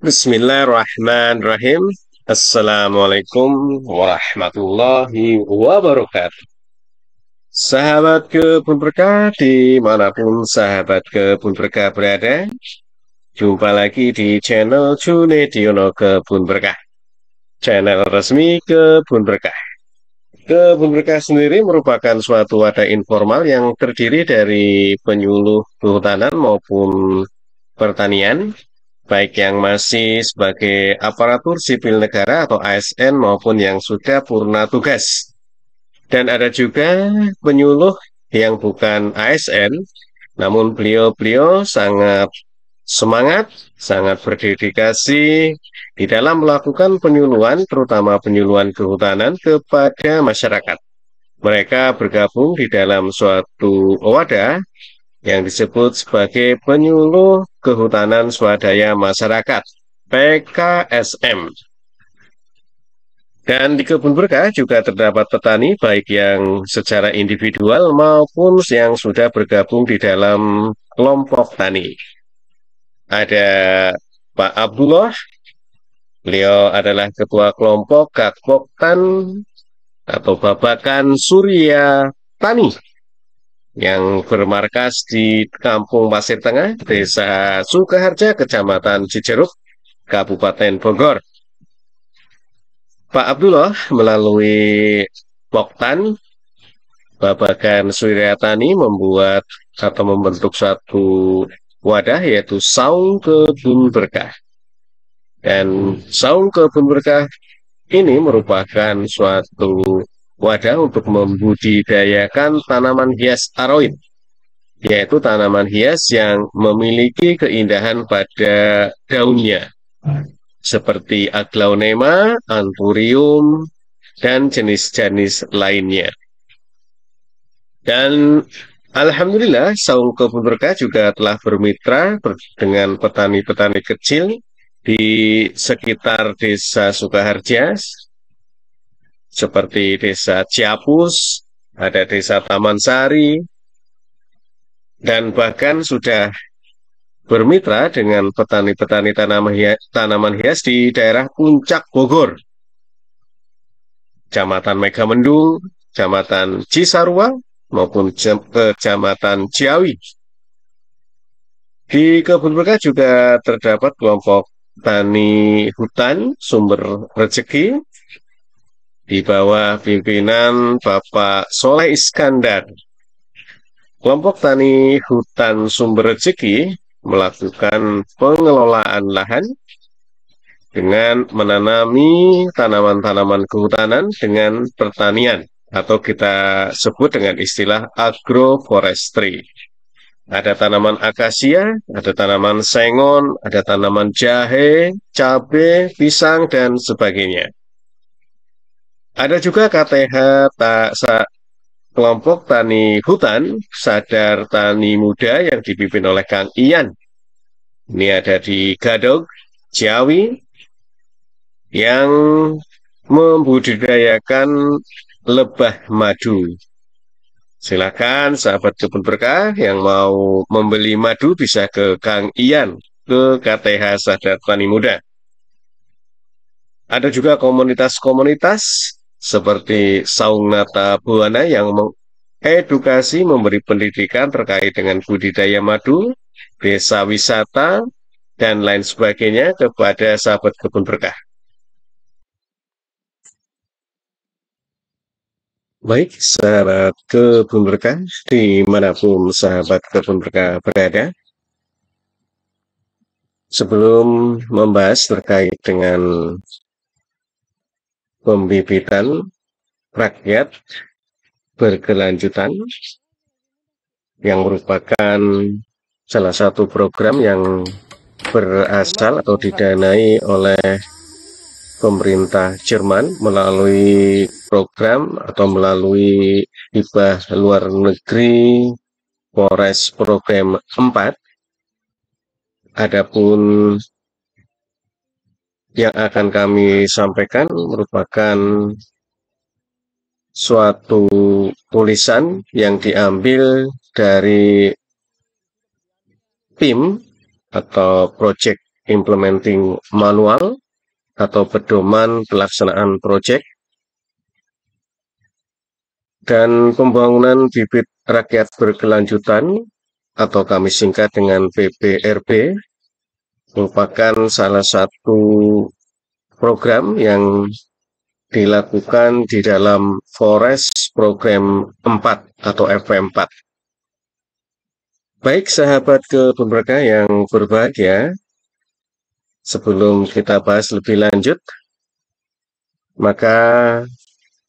Bismillahirrahmanirrahim. Assalamualaikum warahmatullahi wabarakatuh. Sahabat kebun berkah dimanapun sahabat kebun berkah berada, jumpa lagi di channel Junediono Kebun Berkah, channel resmi Kebun Berkah. Kebun Berkah sendiri merupakan suatu wadah informal yang terdiri dari penyuluh kehutanan maupun pertanian baik yang masih sebagai aparatur sipil negara atau ASN maupun yang sudah purna tugas. Dan ada juga penyuluh yang bukan ASN, namun beliau-beliau sangat semangat, sangat berdedikasi di dalam melakukan penyuluhan, terutama penyuluhan kehutanan kepada masyarakat. Mereka bergabung di dalam suatu wadah yang disebut sebagai penyuluh Kehutanan Swadaya Masyarakat PKSM. Dan di kebun berkah juga terdapat petani baik yang secara individual maupun yang sudah bergabung di dalam kelompok tani. Ada Pak Abdullah, beliau adalah ketua kelompok Kakpoktan atau Babakan Surya Tani yang bermarkas di Kampung Pasir Tengah, Desa Sukaharja, Kecamatan Cijeruk, Kabupaten Bogor. Pak Abdullah melalui Poktan Babakan Suryatani membuat atau membentuk satu wadah yaitu Saung Kebun Berkah. Dan Saung Kebun Berkah ini merupakan suatu wadah untuk membudidayakan tanaman hias aroid, yaitu tanaman hias yang memiliki keindahan pada daunnya, seperti aglaonema, anthurium, dan jenis-jenis lainnya. Dan Alhamdulillah, Saung Kebun Berkah juga telah bermitra dengan petani-petani kecil di sekitar desa Sukaharjas seperti desa Ciapus, ada desa Taman Sari, dan bahkan sudah bermitra dengan petani-petani tanaman, hias, di daerah Puncak Bogor. Kecamatan Megamendung, Kecamatan Cisarua, maupun Kecamatan Ciawi. Di Kebun Berkah juga terdapat kelompok tani hutan sumber rezeki di bawah pimpinan Bapak Soleh Iskandar. Kelompok tani hutan sumber rezeki melakukan pengelolaan lahan dengan menanami tanaman-tanaman kehutanan dengan pertanian atau kita sebut dengan istilah agroforestry. Ada tanaman akasia, ada tanaman sengon, ada tanaman jahe, cabai, pisang, dan sebagainya. Ada juga KTH tak sa, kelompok tani hutan sadar tani muda yang dipimpin oleh Kang Ian. Ini ada di Gadog, Jawi yang membudidayakan lebah madu. Silakan sahabat kebun berkah yang mau membeli madu bisa ke Kang Ian ke KTH Sadar Tani Muda. Ada juga komunitas-komunitas seperti Saung Nata Buana yang mengedukasi memberi pendidikan terkait dengan budidaya madu, desa wisata, dan lain sebagainya kepada sahabat kebun berkah. Baik, sahabat kebun berkah, dimanapun sahabat kebun berkah berada, sebelum membahas terkait dengan pembibitan rakyat berkelanjutan yang merupakan salah satu program yang berasal atau didanai oleh pemerintah Jerman melalui program atau melalui hibah luar negeri Polres Program 4. Adapun yang akan kami sampaikan merupakan suatu tulisan yang diambil dari PIM atau Project Implementing Manual atau pedoman pelaksanaan proyek dan pembangunan bibit rakyat berkelanjutan atau kami singkat dengan PBRB merupakan salah satu program yang dilakukan di dalam Forest Program 4 atau FP4. Baik sahabat keberberka yang berbahagia, sebelum kita bahas lebih lanjut, maka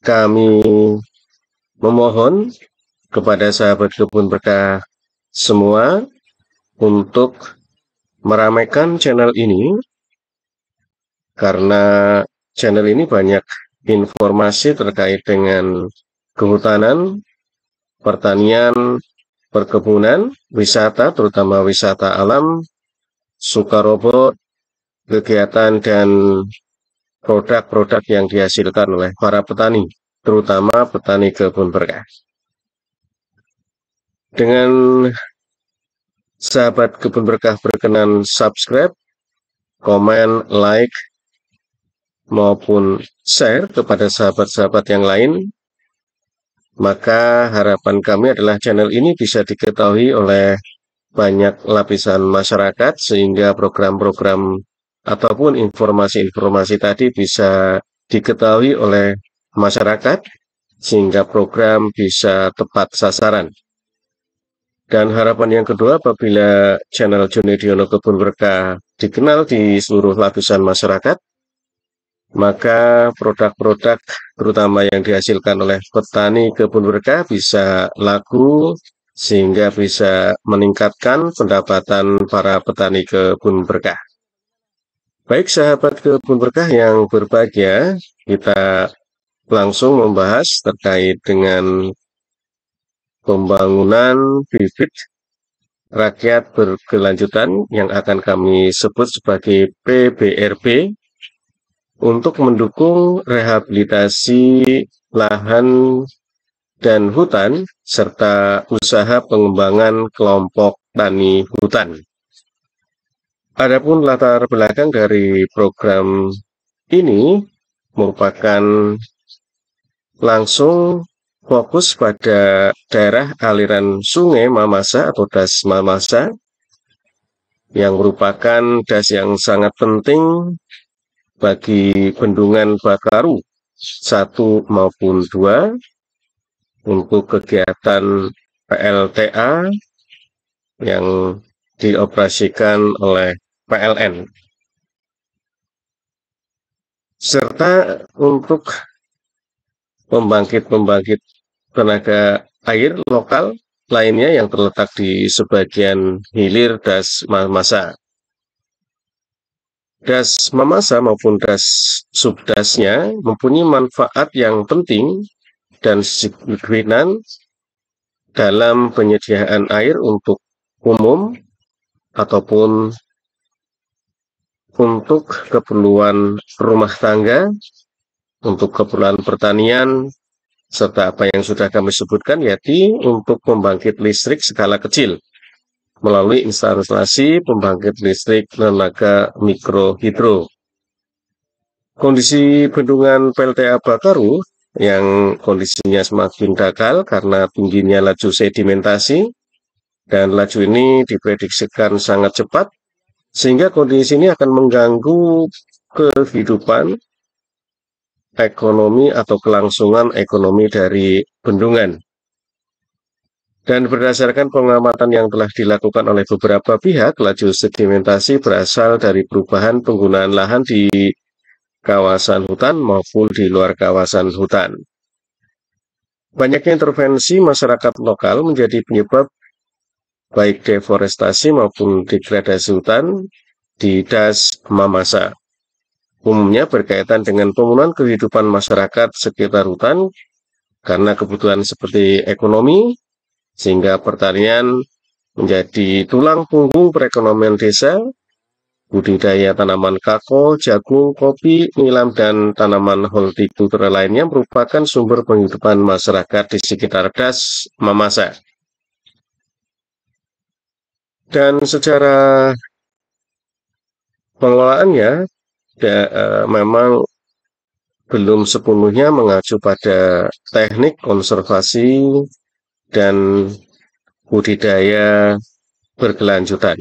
kami memohon kepada sahabat kebun berkah semua untuk meramaikan channel ini karena channel ini banyak informasi terkait dengan kehutanan, pertanian, perkebunan, wisata, terutama wisata alam, sukarobo, kegiatan dan produk-produk yang dihasilkan oleh para petani, terutama petani kebun berkah. Dengan Sahabat Kebun Berkah berkenan subscribe, komen, like, maupun share kepada sahabat-sahabat yang lain. Maka harapan kami adalah channel ini bisa diketahui oleh banyak lapisan masyarakat sehingga program-program ataupun informasi-informasi tadi bisa diketahui oleh masyarakat sehingga program bisa tepat sasaran. Dan harapan yang kedua apabila channel Joni Diono Kebun Berkah dikenal di seluruh lapisan masyarakat, maka produk-produk terutama yang dihasilkan oleh petani kebun berkah bisa laku sehingga bisa meningkatkan pendapatan para petani kebun berkah. Baik sahabat kebun berkah yang berbahagia, kita langsung membahas terkait dengan pembangunan bibit rakyat berkelanjutan yang akan kami sebut sebagai PBRB untuk mendukung rehabilitasi lahan dan hutan serta usaha pengembangan kelompok tani hutan. Adapun latar belakang dari program ini merupakan langsung fokus pada daerah aliran sungai Mamasa atau das Mamasa yang merupakan das yang sangat penting bagi bendungan Bakaru 1 maupun 2 untuk kegiatan PLTA yang dioperasikan oleh PLN serta untuk pembangkit-pembangkit tenaga air lokal lainnya yang terletak di sebagian hilir das Mamasa. Das Mamasa maupun das subdasnya mempunyai manfaat yang penting dan signifikan dalam penyediaan air untuk umum ataupun untuk keperluan rumah tangga untuk keperluan pertanian, serta apa yang sudah kami sebutkan, yaitu untuk pembangkit listrik skala kecil melalui instalasi pembangkit listrik tenaga mikrohidro. Kondisi bendungan PLTA Bakaru yang kondisinya semakin dakal karena tingginya laju sedimentasi dan laju ini diprediksikan sangat cepat sehingga kondisi ini akan mengganggu kehidupan ekonomi atau kelangsungan ekonomi dari bendungan. Dan berdasarkan pengamatan yang telah dilakukan oleh beberapa pihak, laju sedimentasi berasal dari perubahan penggunaan lahan di kawasan hutan maupun di luar kawasan hutan. Banyaknya intervensi masyarakat lokal menjadi penyebab baik deforestasi maupun degradasi hutan di das Mamasa umumnya berkaitan dengan pemenuhan kehidupan masyarakat sekitar hutan karena kebutuhan seperti ekonomi, sehingga pertanian menjadi tulang punggung perekonomian desa, budidaya tanaman kakao, jagung, kopi, nilam, dan tanaman hortikultura lainnya merupakan sumber penghidupan masyarakat di sekitar das Mamasa. Dan secara pengelolaannya, da, uh, eh, memang belum sepenuhnya mengacu pada teknik konservasi dan budidaya berkelanjutan.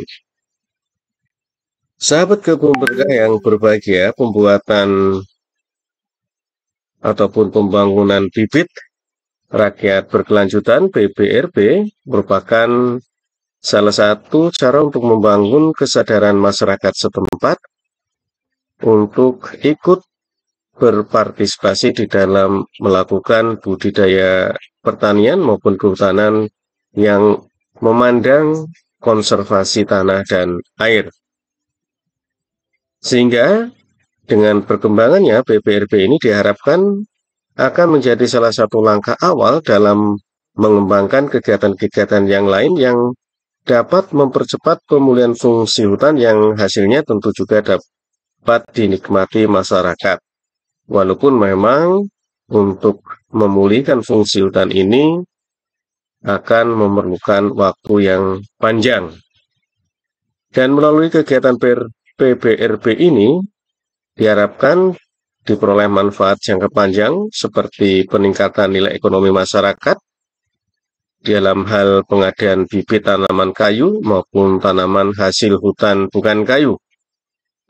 Sahabat kebun berkah yang berbahagia, pembuatan ataupun pembangunan bibit rakyat berkelanjutan BBRB merupakan salah satu cara untuk membangun kesadaran masyarakat setempat untuk ikut berpartisipasi di dalam melakukan budidaya pertanian maupun kehutanan yang memandang konservasi tanah dan air. Sehingga dengan perkembangannya BPRB ini diharapkan akan menjadi salah satu langkah awal dalam mengembangkan kegiatan-kegiatan yang lain yang dapat mempercepat pemulihan fungsi hutan yang hasilnya tentu juga dapat dapat dinikmati masyarakat. Walaupun memang untuk memulihkan fungsi hutan ini akan memerlukan waktu yang panjang. Dan melalui kegiatan PBRB ini diharapkan diperoleh manfaat jangka panjang seperti peningkatan nilai ekonomi masyarakat dalam hal pengadaan bibit tanaman kayu maupun tanaman hasil hutan bukan kayu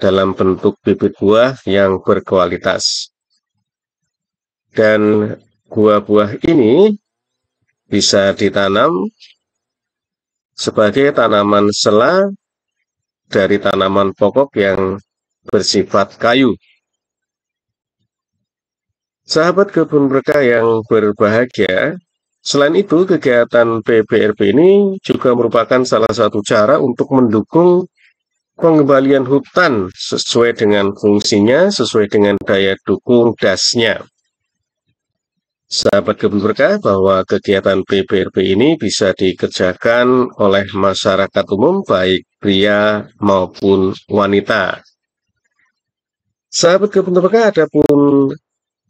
dalam bentuk bibit buah yang berkualitas. Dan buah-buah ini bisa ditanam sebagai tanaman sela dari tanaman pokok yang bersifat kayu. Sahabat kebun berkah yang berbahagia, selain itu kegiatan PBRB ini juga merupakan salah satu cara untuk mendukung pengembalian hutan sesuai dengan fungsinya, sesuai dengan daya dukung dasnya. Sahabat Kebun Berkah bahwa kegiatan PBRB ini bisa dikerjakan oleh masyarakat umum baik pria maupun wanita. Sahabat Kebun Berkah adapun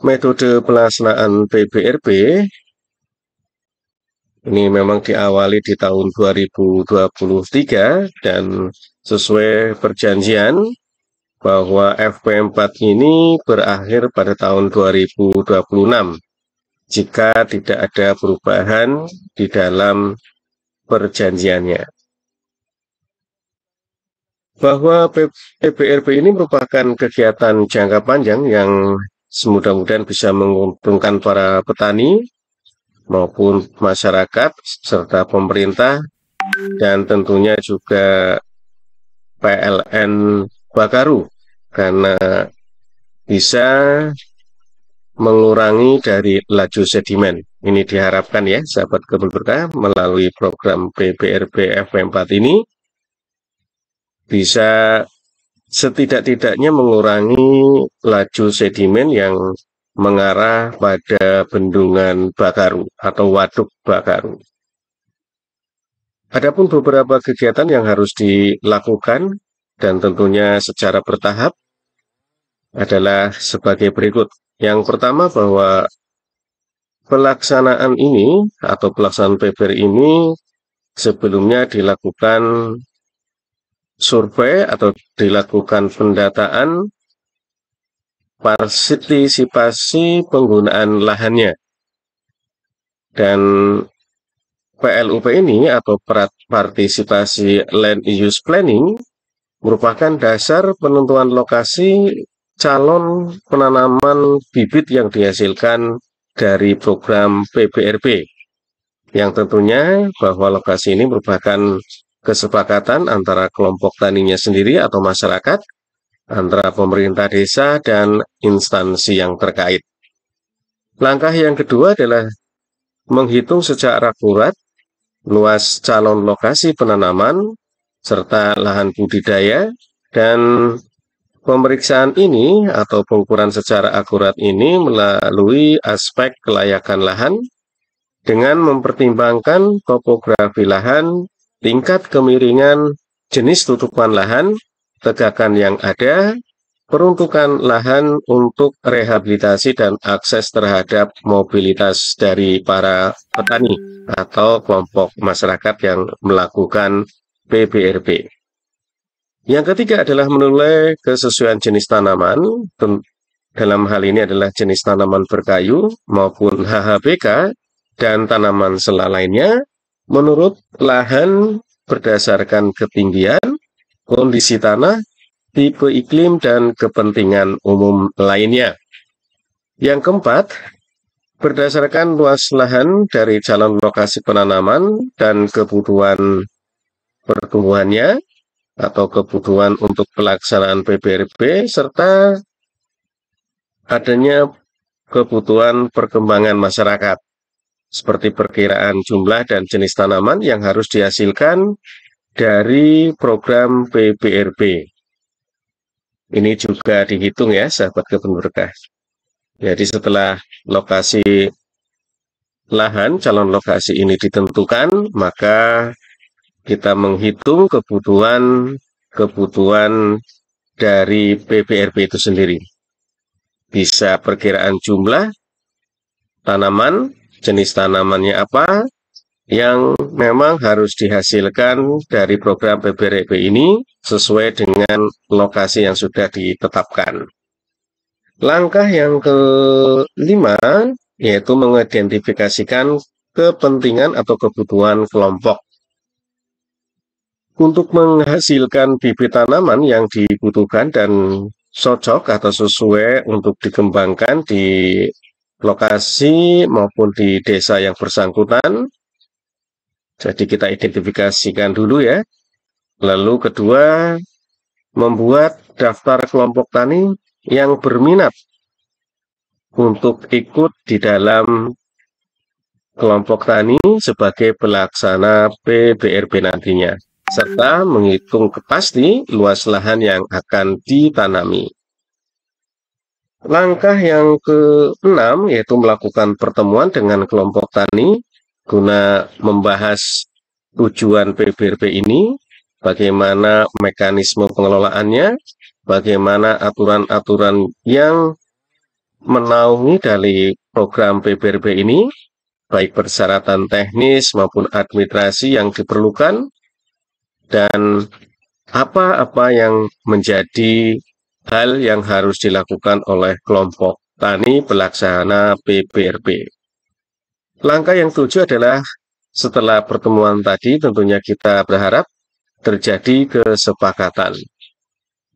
metode pelaksanaan PBRB ini memang diawali di tahun 2023 dan sesuai perjanjian bahwa FP4 ini berakhir pada tahun 2026 jika tidak ada perubahan di dalam perjanjiannya. Bahwa PBRP ini merupakan kegiatan jangka panjang yang semudah-mudahan bisa menguntungkan para petani maupun masyarakat serta pemerintah dan tentunya juga PLN Bakaru karena bisa mengurangi dari laju sedimen. Ini diharapkan ya, sahabat kebun berkah, melalui program PBRB fm 4 ini bisa setidak-tidaknya mengurangi laju sedimen yang mengarah pada bendungan Bakaru atau waduk Bakaru. Adapun beberapa kegiatan yang harus dilakukan dan tentunya secara bertahap adalah sebagai berikut. Yang pertama bahwa pelaksanaan ini atau pelaksanaan PPR ini sebelumnya dilakukan survei atau dilakukan pendataan partisipasi penggunaan lahannya. Dan PLUP ini atau Partisipasi Land Use Planning merupakan dasar penentuan lokasi calon penanaman bibit yang dihasilkan dari program PBRB yang tentunya bahwa lokasi ini merupakan kesepakatan antara kelompok taninya sendiri atau masyarakat, antara pemerintah desa dan instansi yang terkait. Langkah yang kedua adalah menghitung secara akurat luas calon lokasi penanaman, serta lahan budidaya, dan pemeriksaan ini atau pengukuran secara akurat ini melalui aspek kelayakan lahan dengan mempertimbangkan topografi lahan, tingkat kemiringan, jenis tutupan lahan, tegakan yang ada, peruntukan lahan untuk rehabilitasi dan akses terhadap mobilitas dari para petani atau kelompok masyarakat yang melakukan PBRB. Yang ketiga adalah menilai kesesuaian jenis tanaman, dalam hal ini adalah jenis tanaman berkayu maupun HHBK dan tanaman selah lainnya menurut lahan berdasarkan ketinggian, kondisi tanah, tipe iklim dan kepentingan umum lainnya. Yang keempat, berdasarkan luas lahan dari calon lokasi penanaman dan kebutuhan pertumbuhannya atau kebutuhan untuk pelaksanaan PBRB serta adanya kebutuhan perkembangan masyarakat seperti perkiraan jumlah dan jenis tanaman yang harus dihasilkan dari program PBRB ini juga dihitung ya sahabat kebun berkah. Jadi setelah lokasi lahan calon lokasi ini ditentukan, maka kita menghitung kebutuhan kebutuhan dari PPRP itu sendiri. Bisa perkiraan jumlah tanaman, jenis tanamannya apa, yang memang harus dihasilkan dari program PBRB e ini sesuai dengan lokasi yang sudah ditetapkan. Langkah yang kelima yaitu mengidentifikasikan kepentingan atau kebutuhan kelompok. Untuk menghasilkan bibit tanaman yang dibutuhkan dan cocok atau sesuai untuk dikembangkan di lokasi maupun di desa yang bersangkutan, jadi kita identifikasikan dulu ya. Lalu kedua, membuat daftar kelompok tani yang berminat untuk ikut di dalam kelompok tani sebagai pelaksana PBRB nantinya, serta menghitung kepasti luas lahan yang akan ditanami. Langkah yang keenam yaitu melakukan pertemuan dengan kelompok tani guna membahas tujuan PBRP ini, bagaimana mekanisme pengelolaannya, bagaimana aturan-aturan yang menaungi dari program PBRP ini, baik persyaratan teknis maupun administrasi yang diperlukan, dan apa-apa yang menjadi hal yang harus dilakukan oleh kelompok tani pelaksana PBRP. Langkah yang tujuh adalah setelah pertemuan tadi tentunya kita berharap terjadi kesepakatan.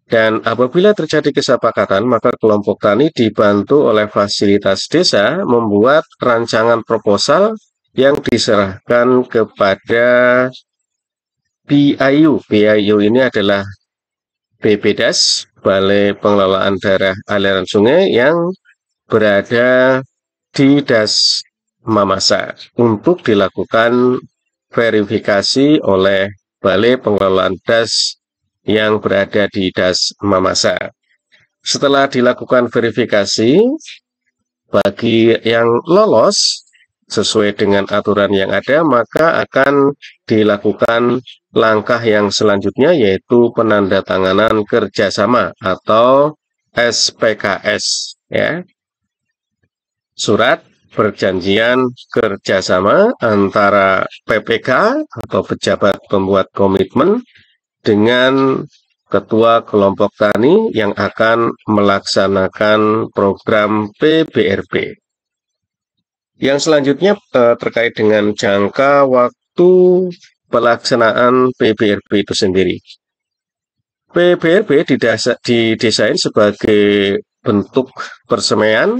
Dan apabila terjadi kesepakatan, maka kelompok tani dibantu oleh fasilitas desa membuat rancangan proposal yang diserahkan kepada BIU. BIU ini adalah BPDAS, Balai Pengelolaan Daerah Aliran Sungai yang berada di das Mamasa untuk dilakukan verifikasi oleh Balai Pengelolaan Das yang berada di Das Mamasa. Setelah dilakukan verifikasi, bagi yang lolos sesuai dengan aturan yang ada, maka akan dilakukan langkah yang selanjutnya yaitu penandatanganan kerjasama atau SPKS ya. Surat perjanjian kerjasama antara PPK atau pejabat pembuat komitmen dengan ketua kelompok tani yang akan melaksanakan program PBRP. Yang selanjutnya eh, terkait dengan jangka waktu pelaksanaan PBRP itu sendiri. PBRP didesain sebagai bentuk persemaian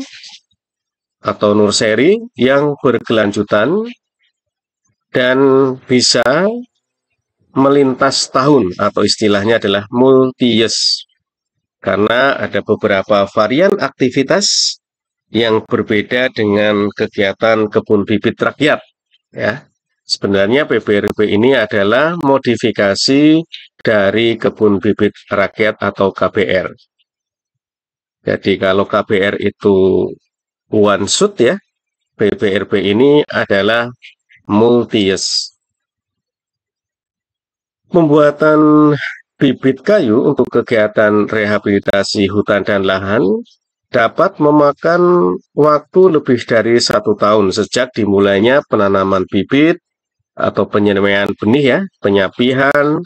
atau seri yang berkelanjutan dan bisa melintas tahun atau istilahnya adalah multi years karena ada beberapa varian aktivitas yang berbeda dengan kegiatan kebun bibit rakyat ya sebenarnya PBRB ini adalah modifikasi dari kebun bibit rakyat atau KBR jadi kalau KBR itu Wansut ya, BPRP ini adalah multius. Pembuatan bibit kayu untuk kegiatan rehabilitasi hutan dan lahan dapat memakan waktu lebih dari satu tahun sejak dimulainya penanaman bibit atau penyemaian benih ya, penyapihan,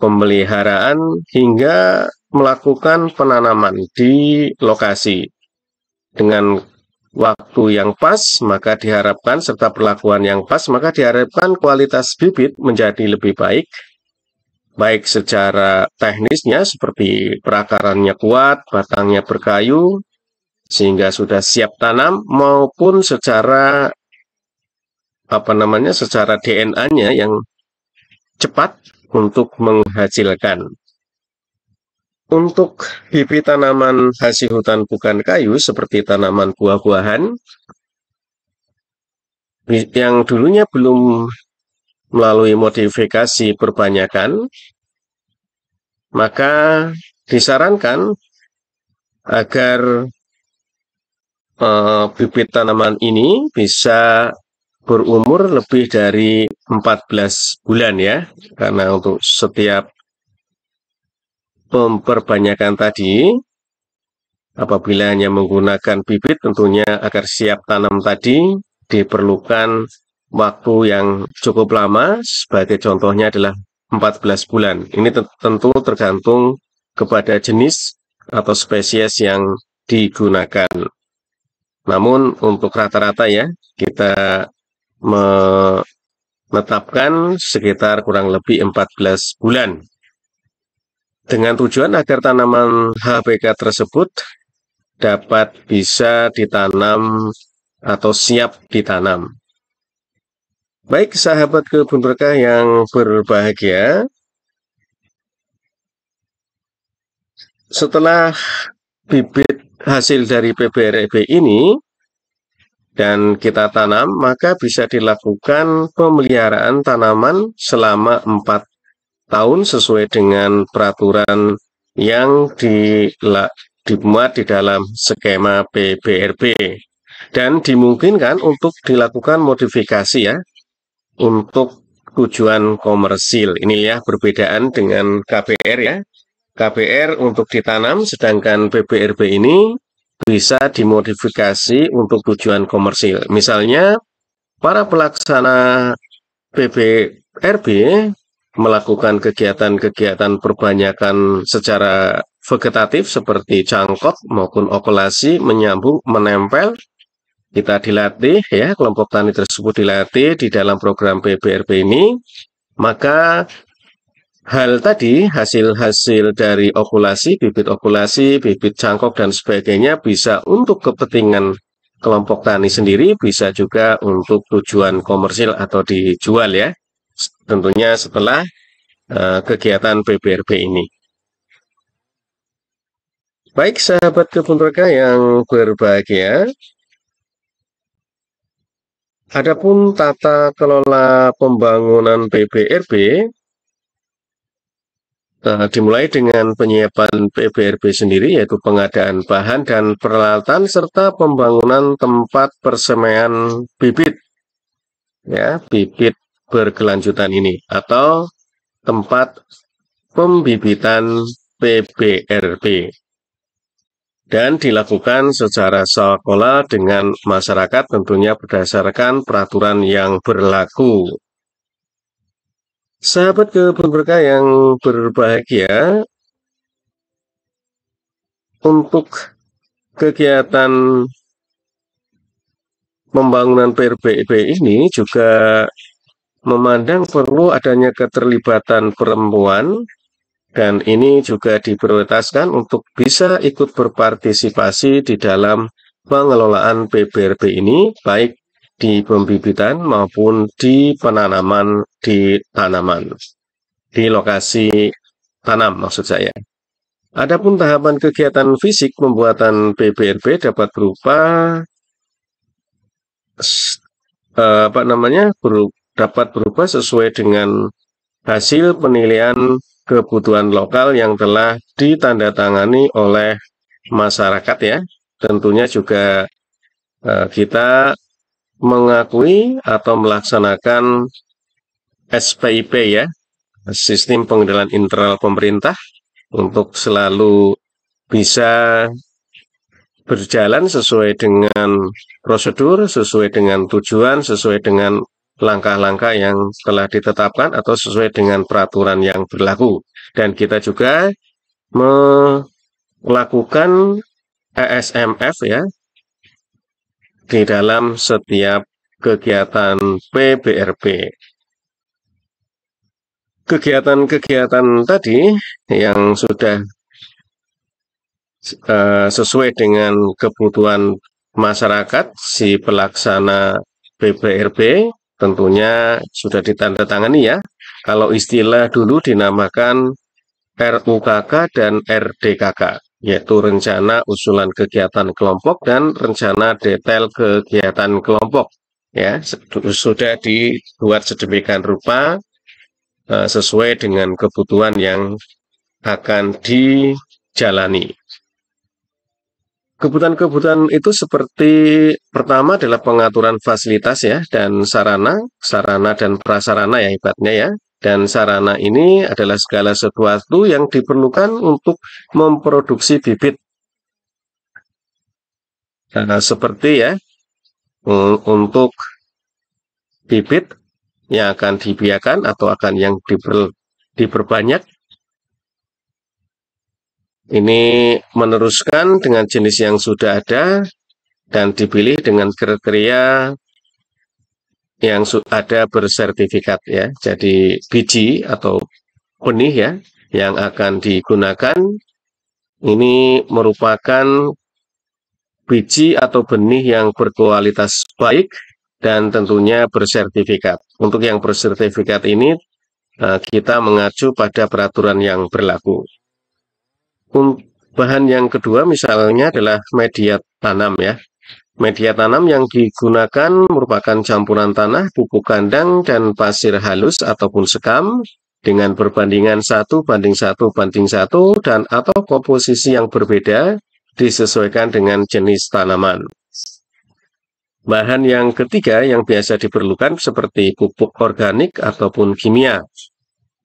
pemeliharaan hingga melakukan penanaman di lokasi dengan waktu yang pas, maka diharapkan serta perlakuan yang pas, maka diharapkan kualitas bibit menjadi lebih baik, baik secara teknisnya seperti perakarannya kuat, batangnya berkayu, sehingga sudah siap tanam, maupun secara apa namanya, secara DNA-nya yang cepat untuk menghasilkan. Untuk bibit tanaman hasil hutan bukan kayu seperti tanaman buah-buahan yang dulunya belum melalui modifikasi perbanyakan, maka disarankan agar uh, bibit tanaman ini bisa berumur lebih dari 14 bulan ya, karena untuk setiap pemperbanyakan tadi. Apabila hanya menggunakan bibit, tentunya agar siap tanam tadi diperlukan waktu yang cukup lama, sebagai contohnya adalah 14 bulan. Ini tentu tergantung kepada jenis atau spesies yang digunakan. Namun untuk rata-rata ya, kita menetapkan sekitar kurang lebih 14 bulan dengan tujuan agar tanaman HPK tersebut dapat bisa ditanam atau siap ditanam. Baik sahabat kebun berkah yang berbahagia, setelah bibit hasil dari PBRB e ini dan kita tanam, maka bisa dilakukan pemeliharaan tanaman selama 4 tahun sesuai dengan peraturan yang di dimuat di dalam skema PBRB dan dimungkinkan untuk dilakukan modifikasi ya untuk tujuan komersil. Ini ya perbedaan dengan KPR ya. KPR untuk ditanam sedangkan PBRB ini bisa dimodifikasi untuk tujuan komersil. Misalnya para pelaksana PBRB melakukan kegiatan-kegiatan perbanyakan secara vegetatif seperti cangkok maupun okulasi, menyambung, menempel. Kita dilatih ya, kelompok tani tersebut dilatih di dalam program PBRP ini. Maka hal tadi, hasil-hasil dari okulasi, bibit okulasi, bibit cangkok dan sebagainya bisa untuk kepentingan kelompok tani sendiri, bisa juga untuk tujuan komersil atau dijual ya tentunya setelah uh, kegiatan PBRB ini. Baik sahabat kebun raga yang berbahagia, Adapun tata kelola pembangunan PBRB uh, eh, dimulai dengan penyiapan PBRB sendiri yaitu pengadaan bahan dan peralatan serta pembangunan tempat persemaian bibit ya bibit berkelanjutan ini atau tempat pembibitan PBRP dan dilakukan secara sekolah dengan masyarakat tentunya berdasarkan peraturan yang berlaku. Sahabat kebun berkah yang berbahagia, untuk kegiatan pembangunan PRBB ini juga memandang perlu adanya keterlibatan perempuan dan ini juga diprioritaskan untuk bisa ikut berpartisipasi di dalam pengelolaan PBRB ini baik di pembibitan maupun di penanaman di tanaman di lokasi tanam maksud saya. Adapun tahapan kegiatan fisik pembuatan PBRB dapat berupa eh, apa namanya berupa dapat berubah sesuai dengan hasil penilaian kebutuhan lokal yang telah ditandatangani oleh masyarakat ya. Tentunya juga eh, kita mengakui atau melaksanakan SPIP ya, sistem pengendalian internal pemerintah untuk selalu bisa berjalan sesuai dengan prosedur, sesuai dengan tujuan, sesuai dengan langkah-langkah yang telah ditetapkan atau sesuai dengan peraturan yang berlaku. Dan kita juga melakukan ESMF ya di dalam setiap kegiatan PBRP. Kegiatan-kegiatan tadi yang sudah uh, sesuai dengan kebutuhan masyarakat si pelaksana PBRP tentunya sudah ditandatangani ya. Kalau istilah dulu dinamakan RUKK dan RDKK, yaitu Rencana Usulan Kegiatan Kelompok dan Rencana Detail Kegiatan Kelompok. Ya, sudah dibuat sedemikian rupa eh, sesuai dengan kebutuhan yang akan dijalani. Kebutuhan-kebutuhan itu seperti pertama adalah pengaturan fasilitas ya dan sarana, sarana dan prasarana ya hebatnya ya. Dan sarana ini adalah segala sesuatu yang diperlukan untuk memproduksi bibit. Nah, seperti ya eh, untuk bibit yang akan dibiarkan atau akan yang diper, diperbanyak ini meneruskan dengan jenis yang sudah ada dan dipilih dengan kriteria yang ada bersertifikat ya. Jadi biji atau benih ya yang akan digunakan ini merupakan biji atau benih yang berkualitas baik dan tentunya bersertifikat. Untuk yang bersertifikat ini eh, kita mengacu pada peraturan yang berlaku. Um, bahan yang kedua misalnya adalah media tanam ya. Media tanam yang digunakan merupakan campuran tanah, pupuk kandang, dan pasir halus ataupun sekam dengan perbandingan satu banding satu banding satu dan atau komposisi yang berbeda disesuaikan dengan jenis tanaman. Bahan yang ketiga yang biasa diperlukan seperti pupuk organik ataupun kimia.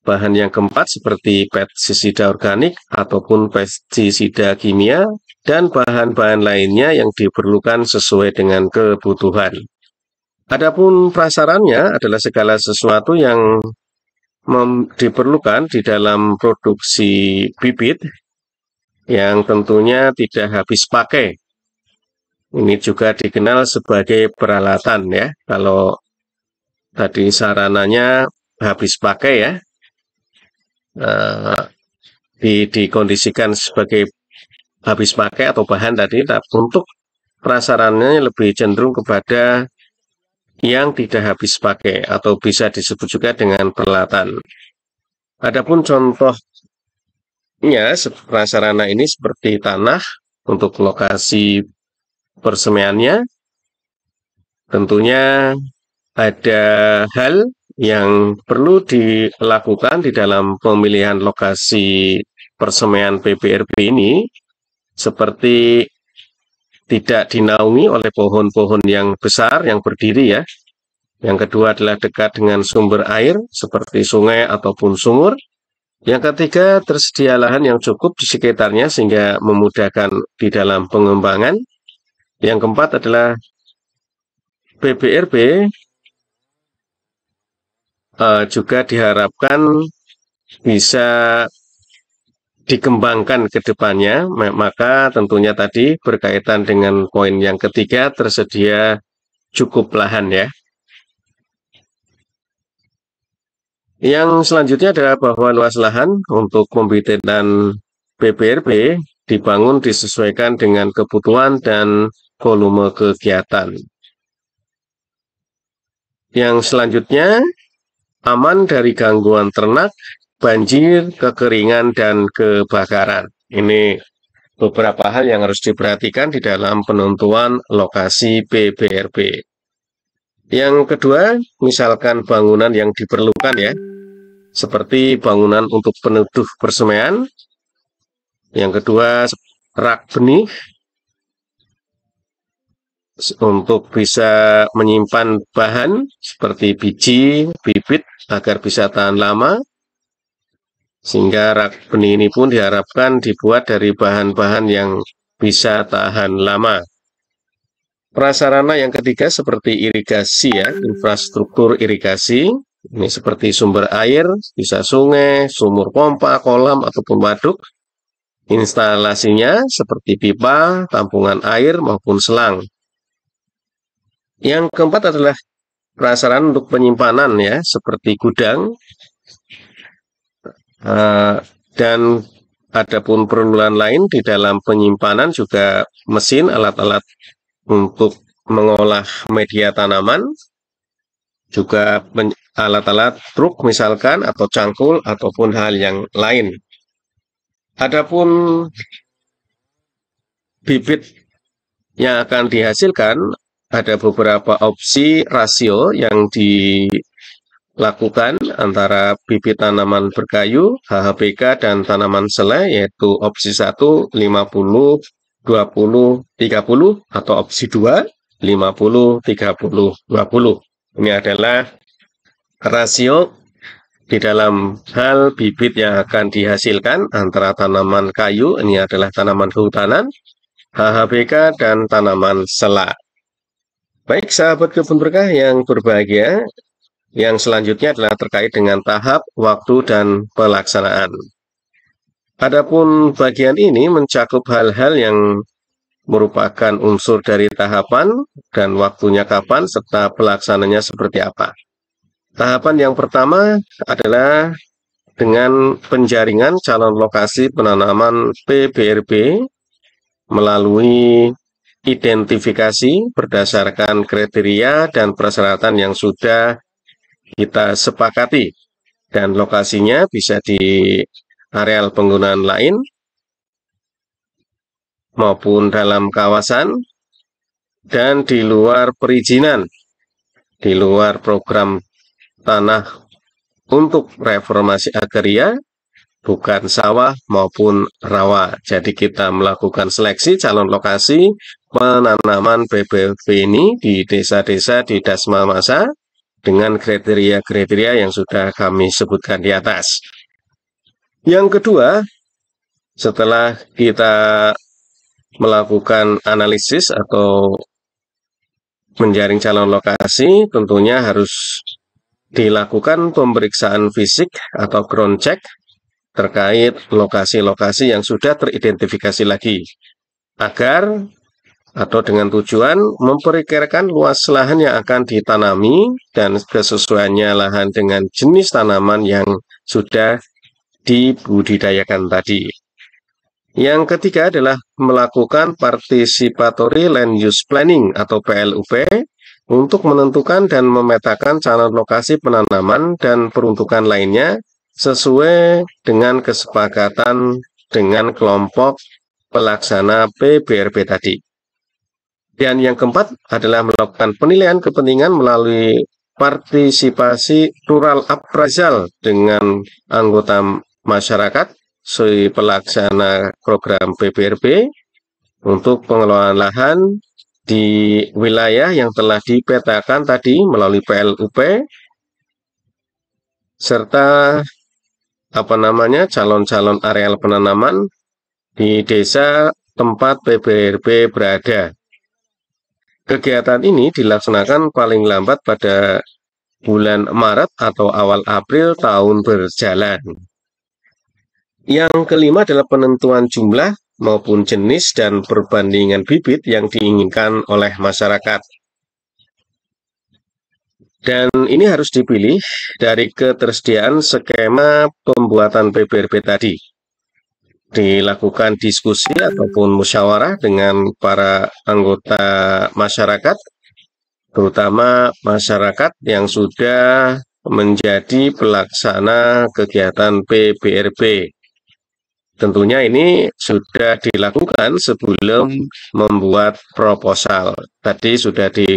Bahan yang keempat seperti pestisida organik ataupun pestisida kimia dan bahan-bahan lainnya yang diperlukan sesuai dengan kebutuhan. Adapun prasarannya adalah segala sesuatu yang diperlukan di dalam produksi bibit yang tentunya tidak habis pakai. Ini juga dikenal sebagai peralatan ya. Kalau tadi sarananya habis pakai ya, uh, di, dikondisikan sebagai habis pakai atau bahan tadi nah, untuk prasarannya lebih cenderung kepada yang tidak habis pakai atau bisa disebut juga dengan peralatan. Adapun contohnya prasarana ini seperti tanah untuk lokasi persemaiannya tentunya ada hal yang perlu dilakukan di dalam pemilihan lokasi persemaian PBRB ini seperti tidak dinaungi oleh pohon-pohon yang besar yang berdiri ya. Yang kedua adalah dekat dengan sumber air seperti sungai ataupun sumur Yang ketiga, tersedia lahan yang cukup di sekitarnya sehingga memudahkan di dalam pengembangan. Yang keempat adalah PBRB uh, juga diharapkan bisa dikembangkan ke depannya, maka tentunya tadi berkaitan dengan poin yang ketiga tersedia cukup lahan ya. Yang selanjutnya adalah bahwa luas lahan untuk pembibitan BBRB dibangun disesuaikan dengan kebutuhan dan volume kegiatan. Yang selanjutnya aman dari gangguan ternak, banjir, kekeringan, dan kebakaran. Ini beberapa hal yang harus diperhatikan di dalam penentuan lokasi PBRP. Yang kedua, misalkan bangunan yang diperlukan ya, seperti bangunan untuk peneduh persemaian. Yang kedua, rak benih untuk bisa menyimpan bahan seperti biji, bibit, agar bisa tahan lama sehingga rak benih ini pun diharapkan dibuat dari bahan-bahan yang bisa tahan lama. Prasarana yang ketiga seperti irigasi ya, infrastruktur irigasi. Ini seperti sumber air, bisa sungai, sumur pompa, kolam, ataupun waduk. Instalasinya seperti pipa, tampungan air, maupun selang. Yang keempat adalah prasaran untuk penyimpanan ya seperti gudang uh, dan adapun perluan lain di dalam penyimpanan juga mesin alat-alat untuk mengolah media tanaman juga alat-alat truk misalkan atau cangkul ataupun hal yang lain. Adapun bibit yang akan dihasilkan ada beberapa opsi rasio yang dilakukan antara bibit tanaman berkayu, HHPK, dan tanaman selai, yaitu opsi 1, 50, 20, 30, atau opsi 2, 50, 30, 20. Ini adalah rasio di dalam hal bibit yang akan dihasilkan antara tanaman kayu, ini adalah tanaman kehutanan, HHBK, dan tanaman selai. Baik sahabat kebun berkah yang berbahagia, yang selanjutnya adalah terkait dengan tahap, waktu, dan pelaksanaan. Adapun bagian ini mencakup hal-hal yang merupakan unsur dari tahapan dan waktunya kapan serta pelaksananya seperti apa. Tahapan yang pertama adalah dengan penjaringan calon lokasi penanaman PBRB melalui identifikasi berdasarkan kriteria dan persyaratan yang sudah kita sepakati dan lokasinya bisa di areal penggunaan lain maupun dalam kawasan dan di luar perizinan, di luar program tanah untuk reformasi agraria bukan sawah maupun rawa. Jadi kita melakukan seleksi calon lokasi penanaman BBV ini di desa-desa di Dasma Masa dengan kriteria-kriteria yang sudah kami sebutkan di atas. Yang kedua, setelah kita melakukan analisis atau menjaring calon lokasi, tentunya harus dilakukan pemeriksaan fisik atau ground check terkait lokasi-lokasi yang sudah teridentifikasi lagi agar atau dengan tujuan memperkirakan luas lahan yang akan ditanami dan kesesuaiannya lahan dengan jenis tanaman yang sudah dibudidayakan tadi. Yang ketiga adalah melakukan participatory land use planning atau PLUP untuk menentukan dan memetakan calon lokasi penanaman dan peruntukan lainnya sesuai dengan kesepakatan dengan kelompok pelaksana PBRP tadi. Dan yang keempat adalah melakukan penilaian kepentingan melalui partisipasi rural appraisal dengan anggota masyarakat si pelaksana program PBRP untuk pengelolaan lahan di wilayah yang telah dipetakan tadi melalui PLUP serta apa namanya calon-calon areal penanaman di desa tempat PBRB berada. Kegiatan ini dilaksanakan paling lambat pada bulan Maret atau awal April tahun berjalan. Yang kelima adalah penentuan jumlah maupun jenis dan perbandingan bibit yang diinginkan oleh masyarakat. Dan ini harus dipilih dari ketersediaan skema pembuatan PBRP tadi. Dilakukan diskusi ataupun musyawarah dengan para anggota masyarakat, terutama masyarakat yang sudah menjadi pelaksana kegiatan PBRP Tentunya ini sudah dilakukan sebelum membuat proposal. Tadi sudah di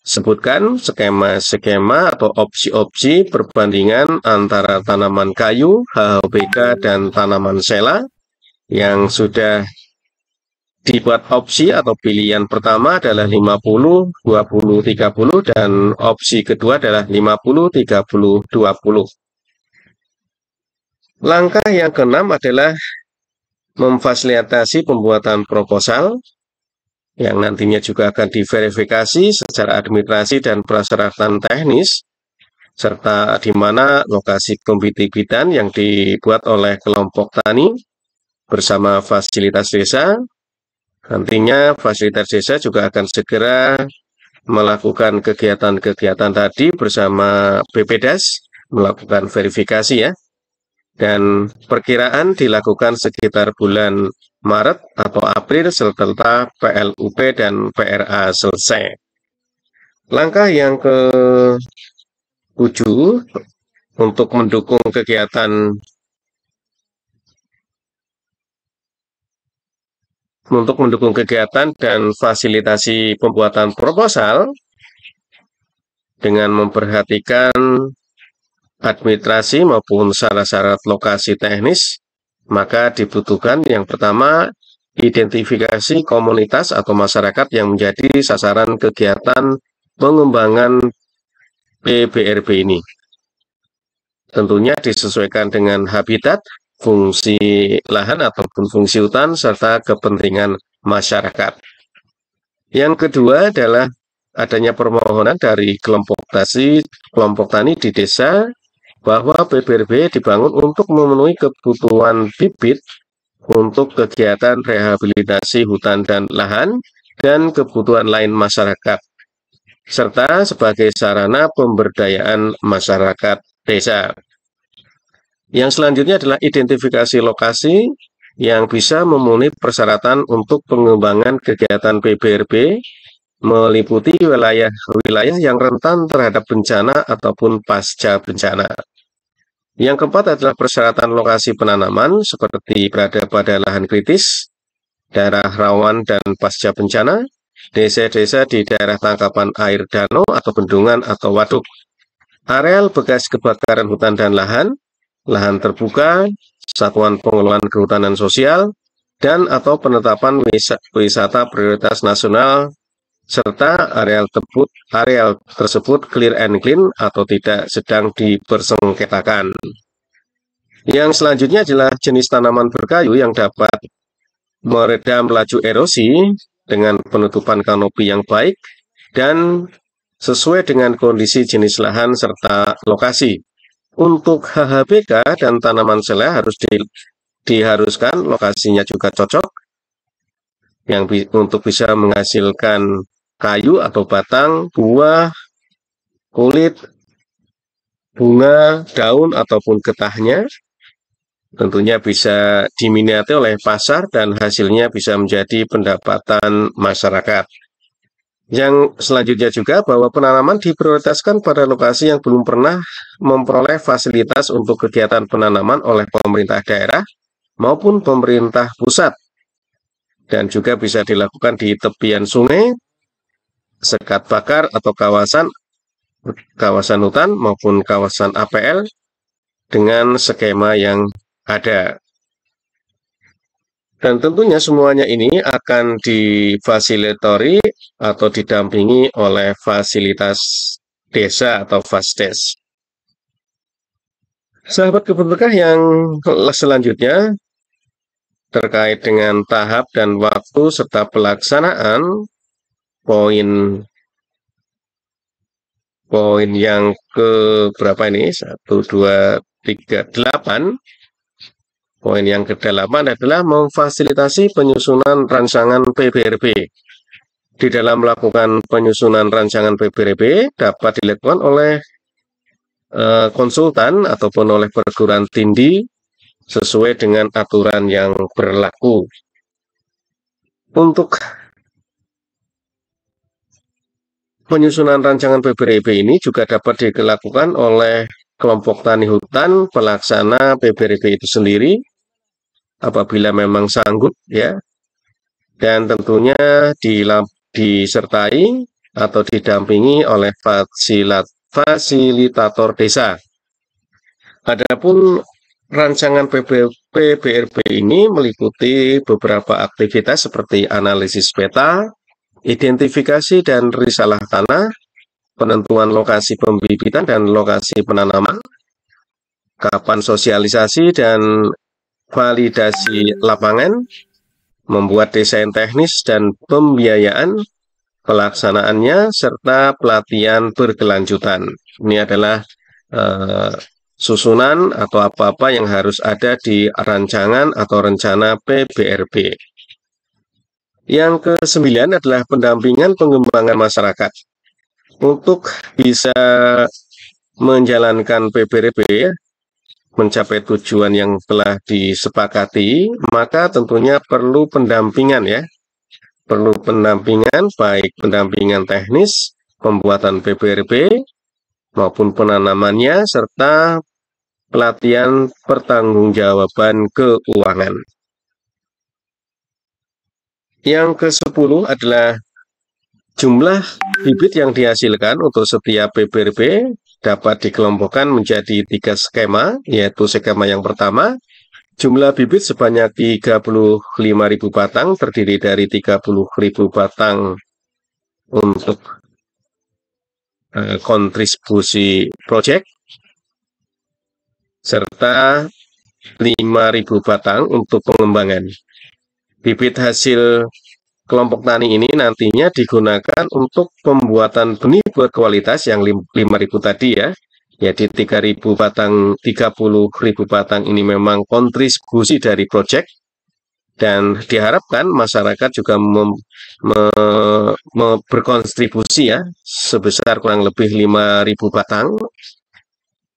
Sebutkan skema-skema atau opsi-opsi perbandingan antara tanaman kayu, HHBK, dan tanaman sela yang sudah dibuat opsi atau pilihan pertama adalah 50, 20, 30, dan opsi kedua adalah 50, 30, 20. Langkah yang keenam adalah memfasilitasi pembuatan proposal yang nantinya juga akan diverifikasi secara administrasi dan persyaratan teknis, serta di mana lokasi kompetibitan yang dibuat oleh kelompok tani bersama fasilitas desa. Nantinya fasilitas desa juga akan segera melakukan kegiatan-kegiatan tadi bersama BPDES, melakukan verifikasi ya, dan perkiraan dilakukan sekitar bulan Maret atau April serta PLUP dan PRA selesai. Langkah yang ke tujuh untuk mendukung kegiatan untuk mendukung kegiatan dan fasilitasi pembuatan proposal dengan memperhatikan administrasi maupun syarat-syarat lokasi teknis, maka dibutuhkan yang pertama identifikasi komunitas atau masyarakat yang menjadi sasaran kegiatan pengembangan PBRB ini. Tentunya disesuaikan dengan habitat, fungsi lahan ataupun fungsi hutan, serta kepentingan masyarakat. Yang kedua adalah adanya permohonan dari kelompok tani, kelompok tani di desa bahwa PBRB dibangun untuk memenuhi kebutuhan bibit untuk kegiatan rehabilitasi hutan dan lahan dan kebutuhan lain masyarakat, serta sebagai sarana pemberdayaan masyarakat desa. Yang selanjutnya adalah identifikasi lokasi yang bisa memenuhi persyaratan untuk pengembangan kegiatan PBRB meliputi wilayah-wilayah yang rentan terhadap bencana ataupun pasca bencana. Yang keempat adalah persyaratan lokasi penanaman seperti berada pada lahan kritis, daerah rawan dan pasca bencana, desa-desa di daerah tangkapan air danau atau bendungan atau waduk, areal bekas kebakaran hutan dan lahan, lahan terbuka, satuan pengelolaan kehutanan sosial, dan atau penetapan wisata prioritas nasional serta areal tersebut, areal tersebut clear and clean atau tidak sedang dipersengketakan. Yang selanjutnya adalah jenis tanaman berkayu yang dapat meredam laju erosi dengan penutupan kanopi yang baik dan sesuai dengan kondisi jenis lahan serta lokasi. Untuk HHBK dan tanaman selai harus di, diharuskan lokasinya juga cocok yang bi untuk bisa menghasilkan kayu atau batang, buah, kulit, bunga, daun, ataupun getahnya. Tentunya bisa diminati oleh pasar dan hasilnya bisa menjadi pendapatan masyarakat. Yang selanjutnya juga bahwa penanaman diprioritaskan pada lokasi yang belum pernah memperoleh fasilitas untuk kegiatan penanaman oleh pemerintah daerah maupun pemerintah pusat. Dan juga bisa dilakukan di tepian sungai, sekat bakar atau kawasan kawasan hutan maupun kawasan APL dengan skema yang ada. Dan tentunya semuanya ini akan difasilitori atau didampingi oleh fasilitas desa atau FASDES. Sahabat berkah yang selanjutnya terkait dengan tahap dan waktu serta pelaksanaan poin poin yang ke berapa ini? 1 2 3 8. Poin yang ke-8 adalah memfasilitasi penyusunan rancangan PBRB. Di dalam melakukan penyusunan rancangan PBRB dapat dilakukan oleh eh, konsultan ataupun oleh perguruan tinggi sesuai dengan aturan yang berlaku. Untuk Penyusunan rancangan PBRIB ini juga dapat dilakukan oleh kelompok tani hutan pelaksana PBRIB itu sendiri apabila memang sanggup ya dan tentunya dilap, disertai atau didampingi oleh fasilitator desa. Adapun rancangan PBRB ini meliputi beberapa aktivitas seperti analisis peta, identifikasi dan risalah tanah, penentuan lokasi pembibitan dan lokasi penanaman, kapan sosialisasi dan validasi lapangan, membuat desain teknis dan pembiayaan, pelaksanaannya, serta pelatihan berkelanjutan. Ini adalah eh, susunan atau apa-apa yang harus ada di rancangan atau rencana PBRB. Yang kesembilan adalah pendampingan pengembangan masyarakat. Untuk bisa menjalankan PBRP mencapai tujuan yang telah disepakati, maka tentunya perlu pendampingan ya. Perlu pendampingan baik pendampingan teknis pembuatan PBRP maupun penanamannya serta pelatihan pertanggungjawaban keuangan. Yang ke-10 adalah jumlah bibit yang dihasilkan untuk setiap BBRB dapat dikelompokkan menjadi tiga skema, yaitu skema yang pertama, jumlah bibit sebanyak 35.000 batang terdiri dari 30.000 batang untuk eh, kontribusi proyek serta 5.000 batang untuk pengembangan bibit hasil kelompok tani ini nantinya digunakan untuk pembuatan benih berkualitas yang 5.000 tadi ya. Jadi 3.000 batang, 30.000 batang ini memang kontribusi dari proyek dan diharapkan masyarakat juga mem, me, me, berkontribusi ya sebesar kurang lebih 5.000 batang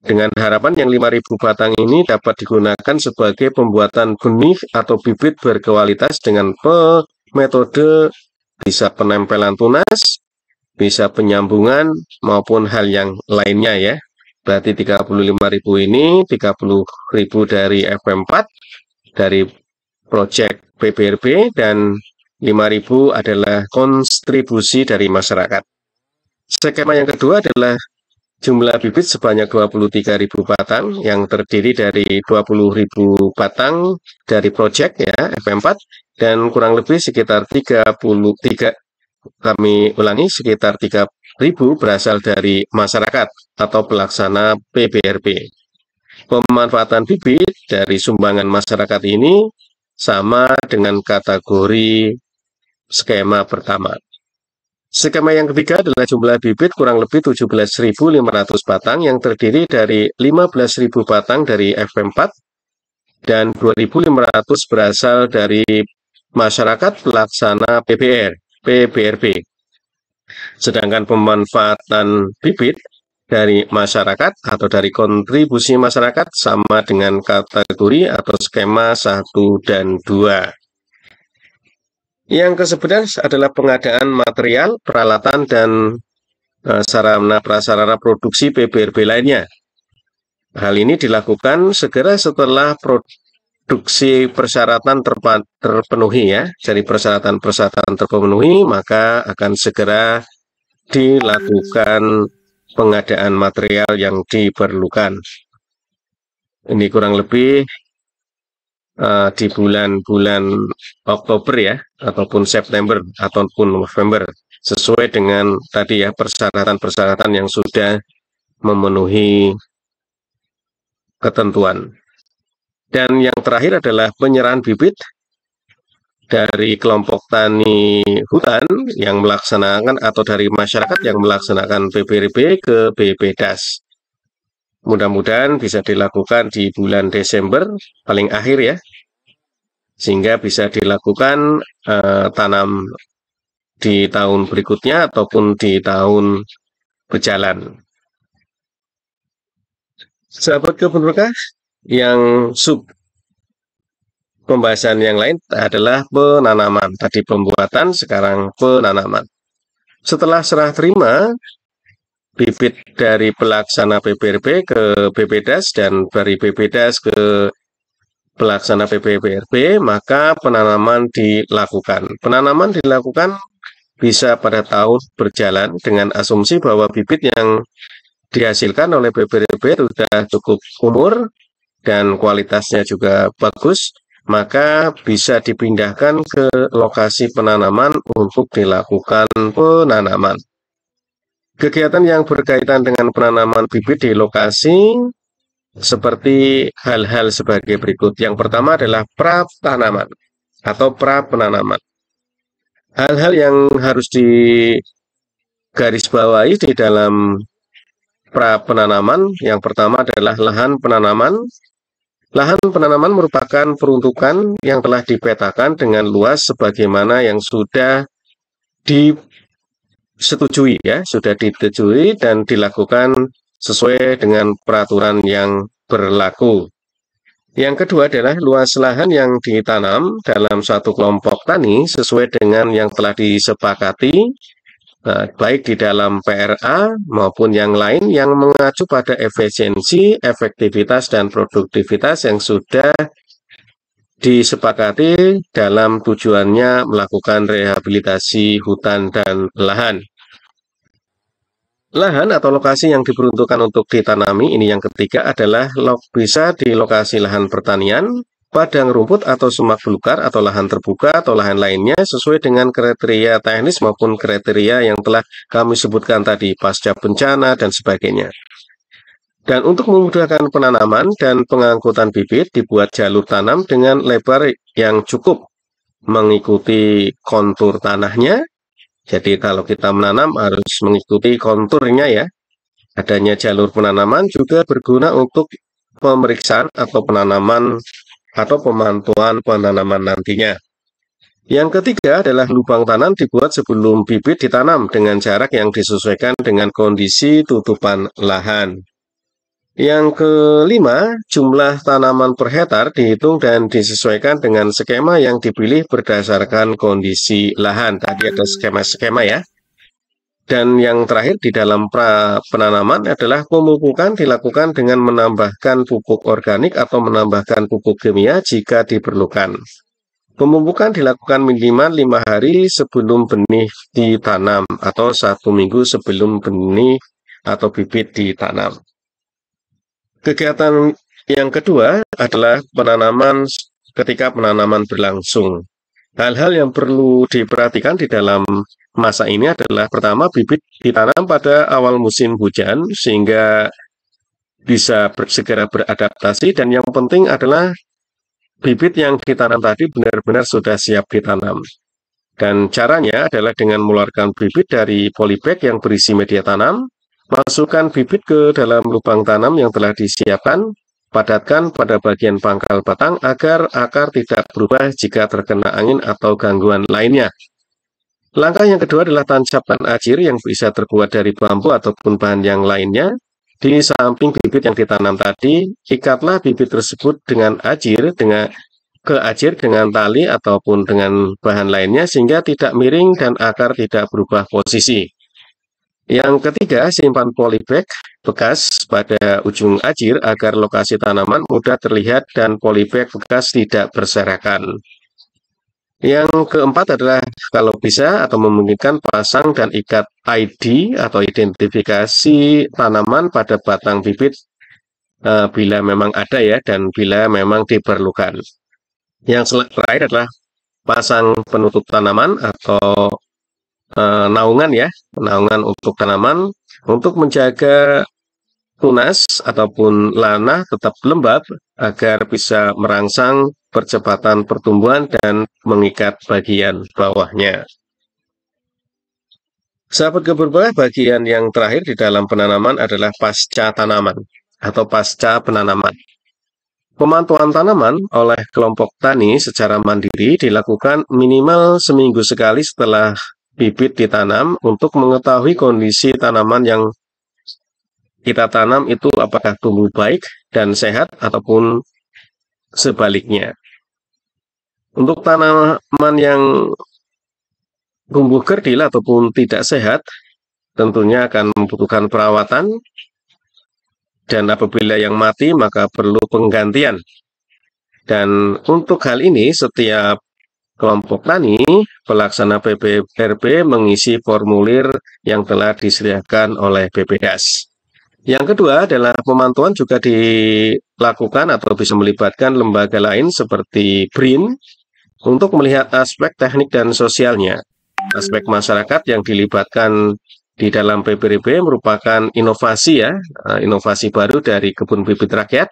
dengan harapan yang 5.000 batang ini dapat digunakan sebagai pembuatan benih atau bibit berkualitas dengan metode bisa penempelan tunas, bisa penyambungan, maupun hal yang lainnya ya. Berarti 35.000 ini 30.000 dari f 4 dari proyek PBRB dan 5.000 adalah kontribusi dari masyarakat. Skema yang kedua adalah jumlah bibit sebanyak 23.000 batang yang terdiri dari 20.000 batang dari project ya fm 4 dan kurang lebih sekitar 33 kami ulangi sekitar 3.000 berasal dari masyarakat atau pelaksana PBRP. Pemanfaatan bibit dari sumbangan masyarakat ini sama dengan kategori skema pertama. Skema yang ketiga adalah jumlah bibit kurang lebih 17.500 batang yang terdiri dari 15.000 batang dari FP4 dan 2.500 berasal dari masyarakat pelaksana PBR, PBRP. Sedangkan pemanfaatan bibit dari masyarakat atau dari kontribusi masyarakat sama dengan kategori atau skema 1 dan 2. Yang ke-11 adalah pengadaan material, peralatan, dan eh, sarana-prasarana produksi PBRB lainnya. Hal ini dilakukan segera setelah produksi persyaratan terpenuhi ya. Jadi persyaratan-persyaratan terpenuhi, maka akan segera dilakukan pengadaan material yang diperlukan. Ini kurang lebih uh, di bulan-bulan Oktober ya ataupun September ataupun November sesuai dengan tadi ya persyaratan-persyaratan yang sudah memenuhi ketentuan. Dan yang terakhir adalah penyerahan bibit dari kelompok tani hutan yang melaksanakan atau dari masyarakat yang melaksanakan PPRB ke BPDAS. Mudah-mudahan bisa dilakukan di bulan Desember paling akhir ya. Sehingga bisa dilakukan uh, tanam di tahun berikutnya ataupun di tahun berjalan. Sahabat berkah yang sub pembahasan yang lain adalah penanaman. Tadi pembuatan, sekarang penanaman. Setelah serah terima, bibit dari pelaksana PPRB ke BPDES dan dari BPDES ke pelaksana PPRB, maka penanaman dilakukan. Penanaman dilakukan bisa pada tahun berjalan dengan asumsi bahwa bibit yang dihasilkan oleh PPRB sudah cukup umur dan kualitasnya juga bagus, maka bisa dipindahkan ke lokasi penanaman untuk dilakukan penanaman. Kegiatan yang berkaitan dengan penanaman bibit di lokasi seperti hal-hal sebagai berikut. Yang pertama adalah pra tanaman atau pra penanaman. Hal-hal yang harus digarisbawahi di dalam pra penanaman yang pertama adalah lahan penanaman. Lahan penanaman merupakan peruntukan yang telah dipetakan dengan luas sebagaimana yang sudah di disetujui ya, sudah disetujui dan dilakukan sesuai dengan peraturan yang berlaku. Yang kedua adalah luas lahan yang ditanam dalam suatu kelompok tani sesuai dengan yang telah disepakati, eh, baik di dalam PRA maupun yang lain yang mengacu pada efisiensi, efektivitas, dan produktivitas yang sudah disepakati dalam tujuannya melakukan rehabilitasi hutan dan lahan. Lahan atau lokasi yang diperuntukkan untuk ditanami ini yang ketiga adalah lok bisa di lokasi lahan pertanian, padang rumput atau semak belukar atau lahan terbuka atau lahan lainnya sesuai dengan kriteria teknis maupun kriteria yang telah kami sebutkan tadi pasca bencana dan sebagainya. Dan untuk memudahkan penanaman dan pengangkutan bibit, dibuat jalur tanam dengan lebar yang cukup mengikuti kontur tanahnya. Jadi kalau kita menanam harus mengikuti konturnya ya. Adanya jalur penanaman juga berguna untuk pemeriksaan atau penanaman atau pemantauan penanaman nantinya. Yang ketiga adalah lubang tanam dibuat sebelum bibit ditanam dengan jarak yang disesuaikan dengan kondisi tutupan lahan. Yang kelima, jumlah tanaman per hektar dihitung dan disesuaikan dengan skema yang dipilih berdasarkan kondisi lahan. Tadi ada skema-skema ya. Dan yang terakhir di dalam pra penanaman adalah pemupukan dilakukan dengan menambahkan pupuk organik atau menambahkan pupuk kimia jika diperlukan. Pemupukan dilakukan minimal 5 hari sebelum benih ditanam atau satu minggu sebelum benih atau bibit ditanam. Kegiatan yang kedua adalah penanaman ketika penanaman berlangsung. Hal-hal yang perlu diperhatikan di dalam masa ini adalah pertama bibit ditanam pada awal musim hujan sehingga bisa ber, segera beradaptasi dan yang penting adalah bibit yang ditanam tadi benar-benar sudah siap ditanam. Dan caranya adalah dengan mengeluarkan bibit dari polybag yang berisi media tanam, Masukkan bibit ke dalam lubang tanam yang telah disiapkan, padatkan pada bagian pangkal batang agar akar tidak berubah jika terkena angin atau gangguan lainnya. Langkah yang kedua adalah tancapkan acir yang bisa terbuat dari bambu ataupun bahan yang lainnya. Di samping bibit yang ditanam tadi, ikatlah bibit tersebut dengan acir dengan ke acir dengan tali ataupun dengan bahan lainnya sehingga tidak miring dan akar tidak berubah posisi. Yang ketiga, simpan polybag bekas pada ujung ajir agar lokasi tanaman mudah terlihat dan polybag bekas tidak berserakan. Yang keempat adalah kalau bisa atau memungkinkan pasang dan ikat ID atau identifikasi tanaman pada batang bibit e, bila memang ada ya dan bila memang diperlukan. Yang terakhir adalah pasang penutup tanaman atau uh, naungan ya, naungan untuk tanaman untuk menjaga tunas ataupun lanah tetap lembab agar bisa merangsang percepatan pertumbuhan dan mengikat bagian bawahnya. Sahabat keberbah, bagian yang terakhir di dalam penanaman adalah pasca tanaman atau pasca penanaman. Pemantauan tanaman oleh kelompok tani secara mandiri dilakukan minimal seminggu sekali setelah bibit ditanam untuk mengetahui kondisi tanaman yang kita tanam itu apakah tumbuh baik dan sehat ataupun sebaliknya. Untuk tanaman yang tumbuh kerdil ataupun tidak sehat, tentunya akan membutuhkan perawatan dan apabila yang mati maka perlu penggantian. Dan untuk hal ini setiap Kelompok tani pelaksana PPRB mengisi formulir yang telah disediakan oleh BPDAS. Yang kedua adalah pemantauan juga dilakukan atau bisa melibatkan lembaga lain seperti BRIN untuk melihat aspek teknik dan sosialnya. Aspek masyarakat yang dilibatkan di dalam PPRB merupakan inovasi ya, eh, inovasi baru dari kebun bibit rakyat,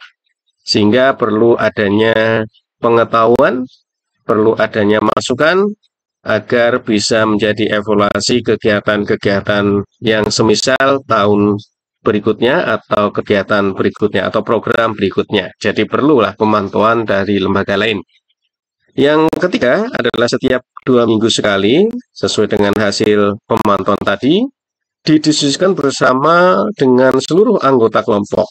sehingga perlu adanya pengetahuan perlu adanya masukan agar bisa menjadi evaluasi kegiatan-kegiatan yang semisal tahun berikutnya atau kegiatan berikutnya atau program berikutnya. Jadi perlulah pemantauan dari lembaga lain. Yang ketiga adalah setiap dua minggu sekali, sesuai dengan hasil pemantauan tadi, didiskusikan bersama dengan seluruh anggota kelompok.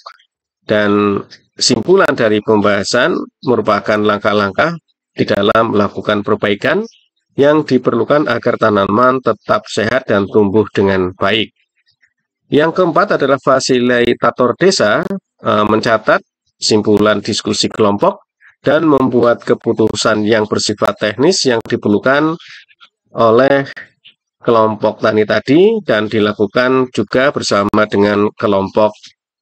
Dan simpulan dari pembahasan merupakan langkah-langkah di dalam melakukan perbaikan yang diperlukan agar tanaman tetap sehat dan tumbuh dengan baik. Yang keempat adalah fasilitator desa e, mencatat simpulan diskusi kelompok dan membuat keputusan yang bersifat teknis yang diperlukan oleh kelompok tani tadi dan dilakukan juga bersama dengan kelompok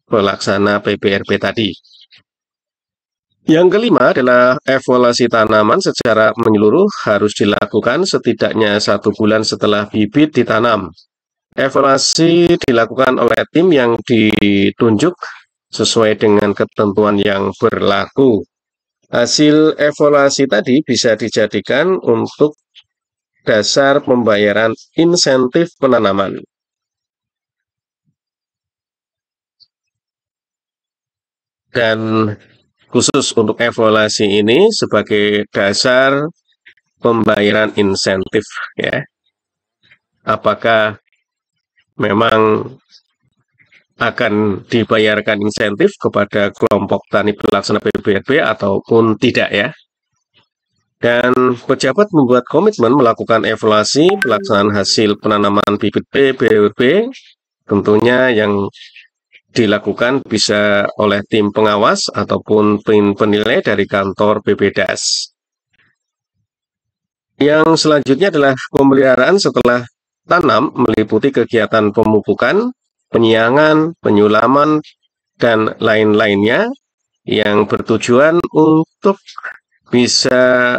pelaksana PBRP tadi. Yang kelima adalah evaluasi tanaman secara menyeluruh harus dilakukan setidaknya satu bulan setelah bibit ditanam. Evaluasi dilakukan oleh tim yang ditunjuk sesuai dengan ketentuan yang berlaku. Hasil evaluasi tadi bisa dijadikan untuk dasar pembayaran insentif penanaman. Dan khusus untuk evaluasi ini sebagai dasar pembayaran insentif ya. Apakah memang akan dibayarkan insentif kepada kelompok tani pelaksana PBRB ataupun tidak ya. Dan pejabat membuat komitmen melakukan evaluasi pelaksanaan hasil penanaman bibit PBRB tentunya yang dilakukan bisa oleh tim pengawas ataupun penilai dari kantor BPDAS. Yang selanjutnya adalah pemeliharaan setelah tanam meliputi kegiatan pemupukan, penyiangan, penyulaman, dan lain-lainnya yang bertujuan untuk bisa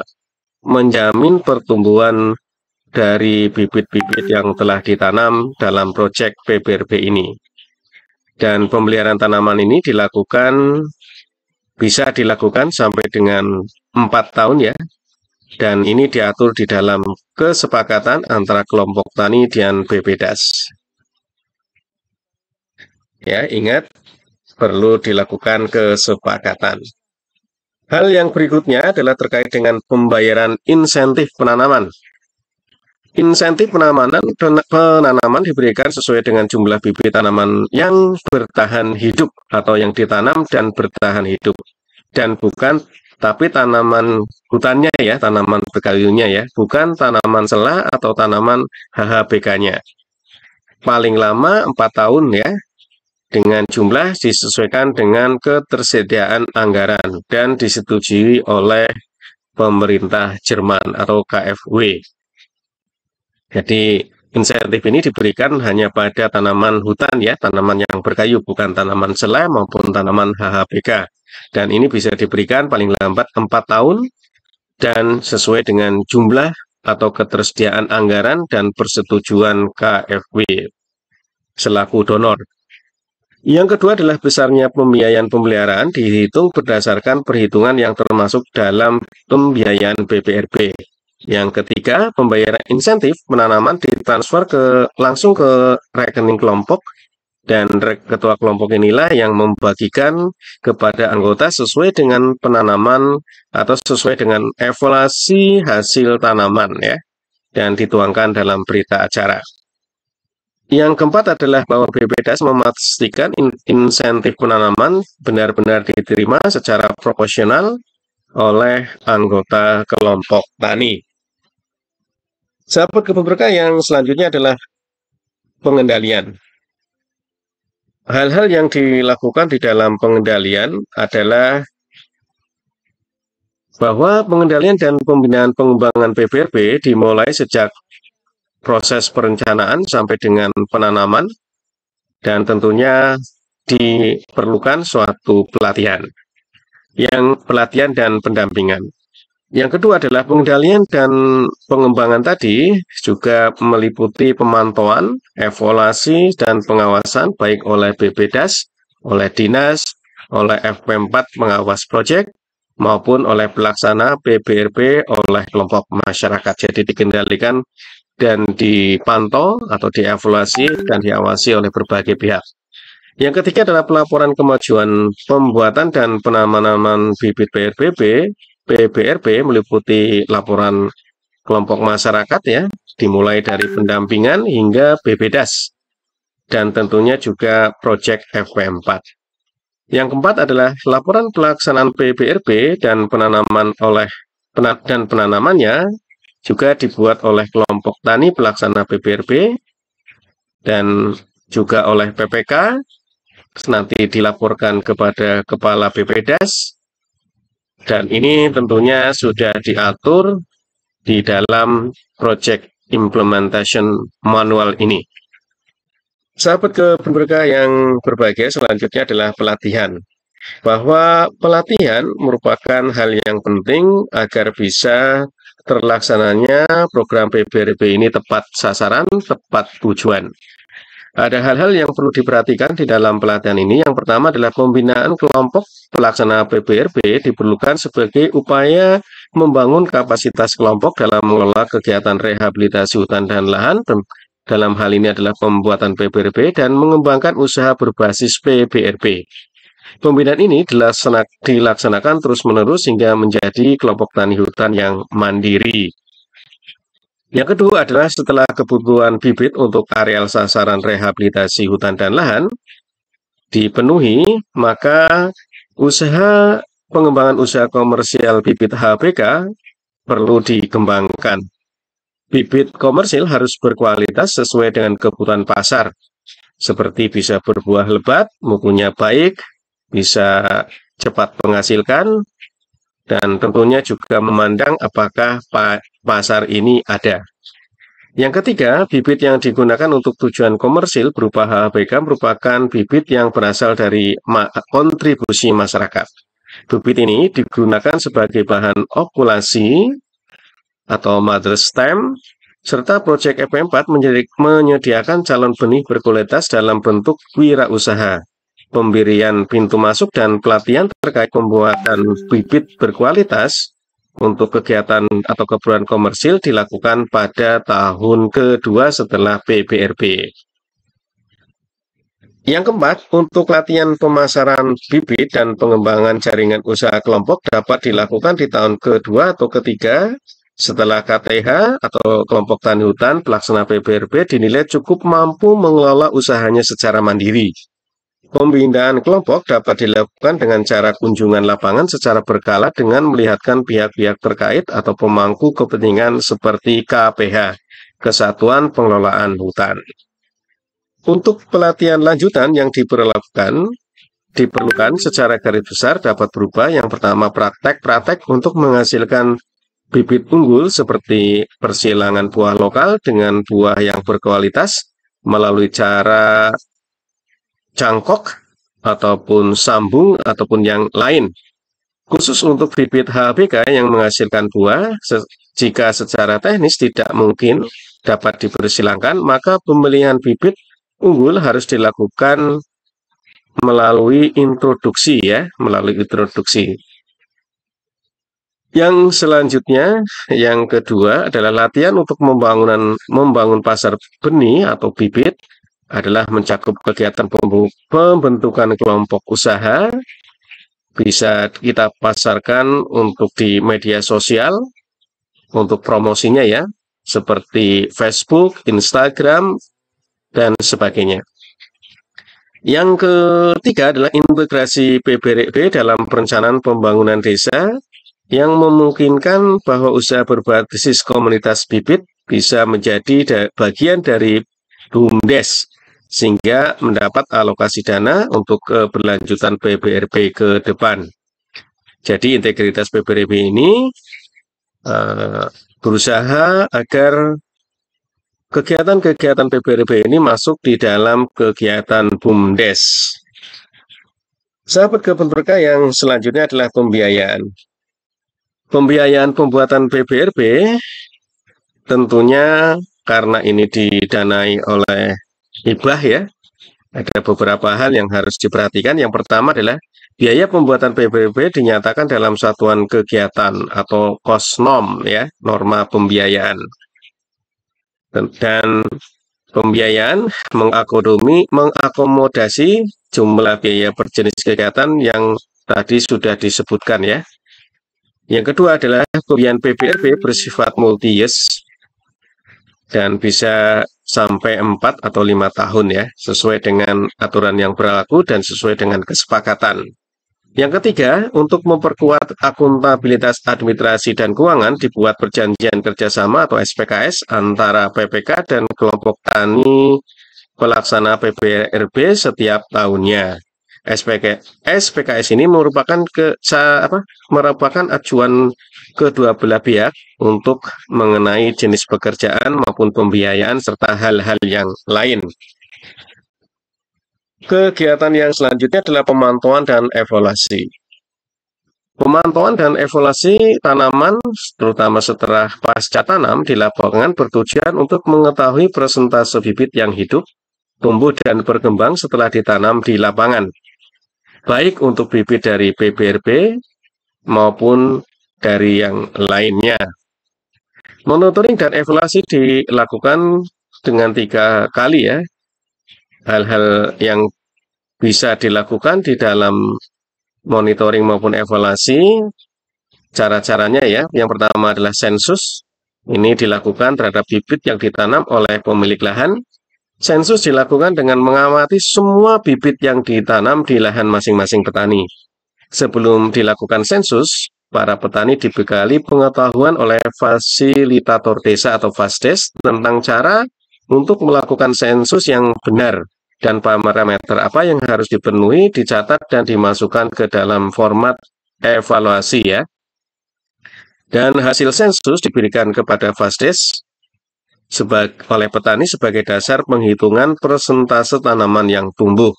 menjamin pertumbuhan dari bibit-bibit yang telah ditanam dalam proyek PBRB ini. Dan pemeliharaan tanaman ini dilakukan bisa dilakukan sampai dengan 4 tahun ya. Dan ini diatur di dalam kesepakatan antara kelompok tani dan BPDAS. Ya, ingat perlu dilakukan kesepakatan. Hal yang berikutnya adalah terkait dengan pembayaran insentif penanaman. Insentif penanaman penanaman diberikan sesuai dengan jumlah bibit tanaman yang bertahan hidup atau yang ditanam dan bertahan hidup dan bukan tapi tanaman hutannya ya, tanaman berkayunya ya, bukan tanaman selah atau tanaman HHBK-nya. Paling lama 4 tahun ya, dengan jumlah disesuaikan dengan ketersediaan anggaran dan disetujui oleh pemerintah Jerman atau KfW. Jadi insentif ini diberikan hanya pada tanaman hutan ya, tanaman yang berkayu, bukan tanaman selai maupun tanaman HHBK. Dan ini bisa diberikan paling lambat 4 tahun dan sesuai dengan jumlah atau ketersediaan anggaran dan persetujuan KFW selaku donor. Yang kedua adalah besarnya pembiayaan pemeliharaan dihitung berdasarkan perhitungan yang termasuk dalam pembiayaan BPRB. Yang ketiga, pembayaran insentif penanaman ditransfer ke langsung ke rekening kelompok dan ketua kelompok inilah yang membagikan kepada anggota sesuai dengan penanaman atau sesuai dengan evaluasi hasil tanaman ya dan dituangkan dalam berita acara. Yang keempat adalah bahwa BPDAS memastikan in insentif penanaman benar-benar diterima secara proporsional oleh anggota kelompok tani. Sahabat kebun berkah yang selanjutnya adalah pengendalian. Hal-hal yang dilakukan di dalam pengendalian adalah bahwa pengendalian dan pembinaan pengembangan PPRB dimulai sejak proses perencanaan sampai dengan penanaman dan tentunya diperlukan suatu pelatihan yang pelatihan dan pendampingan. Yang kedua adalah pengendalian dan pengembangan tadi juga meliputi pemantauan, evaluasi, dan pengawasan baik oleh BPDAS, oleh Dinas, oleh FP4 pengawas proyek, maupun oleh pelaksana PBRB oleh kelompok masyarakat. Jadi dikendalikan dan dipantau atau dievaluasi dan diawasi oleh berbagai pihak. Yang ketiga adalah pelaporan kemajuan pembuatan dan penamaan bibit PRBB BBRB meliputi laporan kelompok masyarakat ya, dimulai dari pendampingan hingga BBDAS, dan tentunya juga proyek FP4. Yang keempat adalah laporan pelaksanaan PBRB dan penanaman oleh dan penanamannya juga dibuat oleh kelompok tani pelaksana PBRB dan juga oleh PPK nanti dilaporkan kepada kepala BPDES. Dan ini tentunya sudah diatur di dalam project implementation manual ini. Sahabat kependudukan yang berbagai selanjutnya adalah pelatihan. Bahwa pelatihan merupakan hal yang penting agar bisa terlaksananya program PBRB ini tepat sasaran, tepat tujuan. Ada hal-hal yang perlu diperhatikan di dalam pelatihan ini. Yang pertama adalah pembinaan kelompok pelaksana PBRB diperlukan sebagai upaya membangun kapasitas kelompok dalam mengelola kegiatan rehabilitasi hutan dan lahan. Dalam hal ini adalah pembuatan PBRB dan mengembangkan usaha berbasis PBRB. Pembinaan ini dilaksanakan terus-menerus hingga menjadi kelompok tani hutan yang mandiri. Yang kedua adalah setelah kebutuhan bibit untuk areal sasaran rehabilitasi hutan dan lahan dipenuhi, maka usaha pengembangan usaha komersial bibit HBK perlu dikembangkan. Bibit komersil harus berkualitas sesuai dengan kebutuhan pasar, seperti bisa berbuah lebat, mukunya baik, bisa cepat menghasilkan, dan tentunya juga memandang apakah pasar ini ada. Yang ketiga, bibit yang digunakan untuk tujuan komersil berupa HHBK merupakan bibit yang berasal dari kontribusi masyarakat. Bibit ini digunakan sebagai bahan okulasi atau mother stem serta proyek fp 4 menyediakan calon benih berkualitas dalam bentuk wirausaha pemberian pintu masuk dan pelatihan terkait pembuatan bibit berkualitas untuk kegiatan atau keperluan komersil dilakukan pada tahun kedua setelah PBRB. Yang keempat, untuk latihan pemasaran bibit dan pengembangan jaringan usaha kelompok dapat dilakukan di tahun kedua atau ketiga setelah KTH atau kelompok tani hutan pelaksana PBRB dinilai cukup mampu mengelola usahanya secara mandiri. Pembinaan kelompok dapat dilakukan dengan cara kunjungan lapangan secara berkala dengan melihatkan pihak-pihak terkait atau pemangku kepentingan seperti KPH, Kesatuan Pengelolaan Hutan. Untuk pelatihan lanjutan yang diperlakukan, diperlukan secara garis besar dapat berubah yang pertama praktek-praktek untuk menghasilkan bibit unggul seperti persilangan buah lokal dengan buah yang berkualitas melalui cara cangkok ataupun sambung ataupun yang lain. Khusus untuk bibit HBK yang menghasilkan buah, se jika secara teknis tidak mungkin dapat dipersilangkan, maka pembelian bibit unggul harus dilakukan melalui introduksi ya, melalui introduksi. Yang selanjutnya, yang kedua adalah latihan untuk membangunan, membangun pasar benih atau bibit adalah mencakup kegiatan pembentukan kelompok usaha, bisa kita pasarkan untuk di media sosial, untuk promosinya ya, seperti Facebook, Instagram, dan sebagainya. Yang ketiga adalah integrasi PBRB dalam perencanaan pembangunan desa yang memungkinkan bahwa usaha berbasis komunitas bibit bisa menjadi bagian dari BUMDES sehingga mendapat alokasi dana untuk keberlanjutan eh, PBRB ke depan. Jadi integritas PBRB ini uh, berusaha agar kegiatan-kegiatan PBRB ini masuk di dalam kegiatan BUMDes. Sahabat kebun berkah yang selanjutnya adalah pembiayaan. Pembiayaan pembuatan PBRB tentunya karena ini didanai oleh hibah ya ada beberapa hal yang harus diperhatikan. Yang pertama adalah biaya pembuatan PBB dinyatakan dalam satuan kegiatan atau kosnom ya, norma pembiayaan. Dan pembiayaan mengakodomi mengakomodasi jumlah biaya per kegiatan yang tadi sudah disebutkan ya. Yang kedua adalah pembiayaan PBB bersifat multi-years dan bisa sampai 4 atau 5 tahun ya, sesuai dengan aturan yang berlaku dan sesuai dengan kesepakatan. Yang ketiga, untuk memperkuat akuntabilitas administrasi dan keuangan, dibuat perjanjian kerjasama atau SPKS antara PPK dan kelompok tani pelaksana PBRB setiap tahunnya. SPK SPKS ini merupakan ke apa merupakan acuan kedua belah pihak untuk mengenai jenis pekerjaan maupun pembiayaan serta hal-hal yang lain. Kegiatan yang selanjutnya adalah pemantauan dan evaluasi. Pemantauan dan evaluasi tanaman, terutama setelah pasca tanam dilaporkan bertujuan untuk mengetahui persentase bibit yang hidup, tumbuh dan berkembang setelah ditanam di lapangan baik untuk bibit dari BBRB maupun dari yang lainnya. Monitoring dan evaluasi dilakukan dengan tiga kali ya. Hal-hal yang bisa dilakukan di dalam monitoring maupun evaluasi, cara-caranya ya. Yang pertama adalah sensus, ini dilakukan terhadap bibit yang ditanam oleh pemilik lahan. Sensus dilakukan dengan mengamati semua bibit yang ditanam di lahan masing-masing petani. Sebelum dilakukan sensus, para petani dibekali pengetahuan oleh fasilitator desa atau FASDES tentang cara untuk melakukan sensus yang benar dan parameter apa yang harus dipenuhi, dicatat, dan dimasukkan ke dalam format evaluasi ya. Dan hasil sensus diberikan kepada FASDES sebagai, oleh petani sebagai dasar penghitungan persentase tanaman yang tumbuh.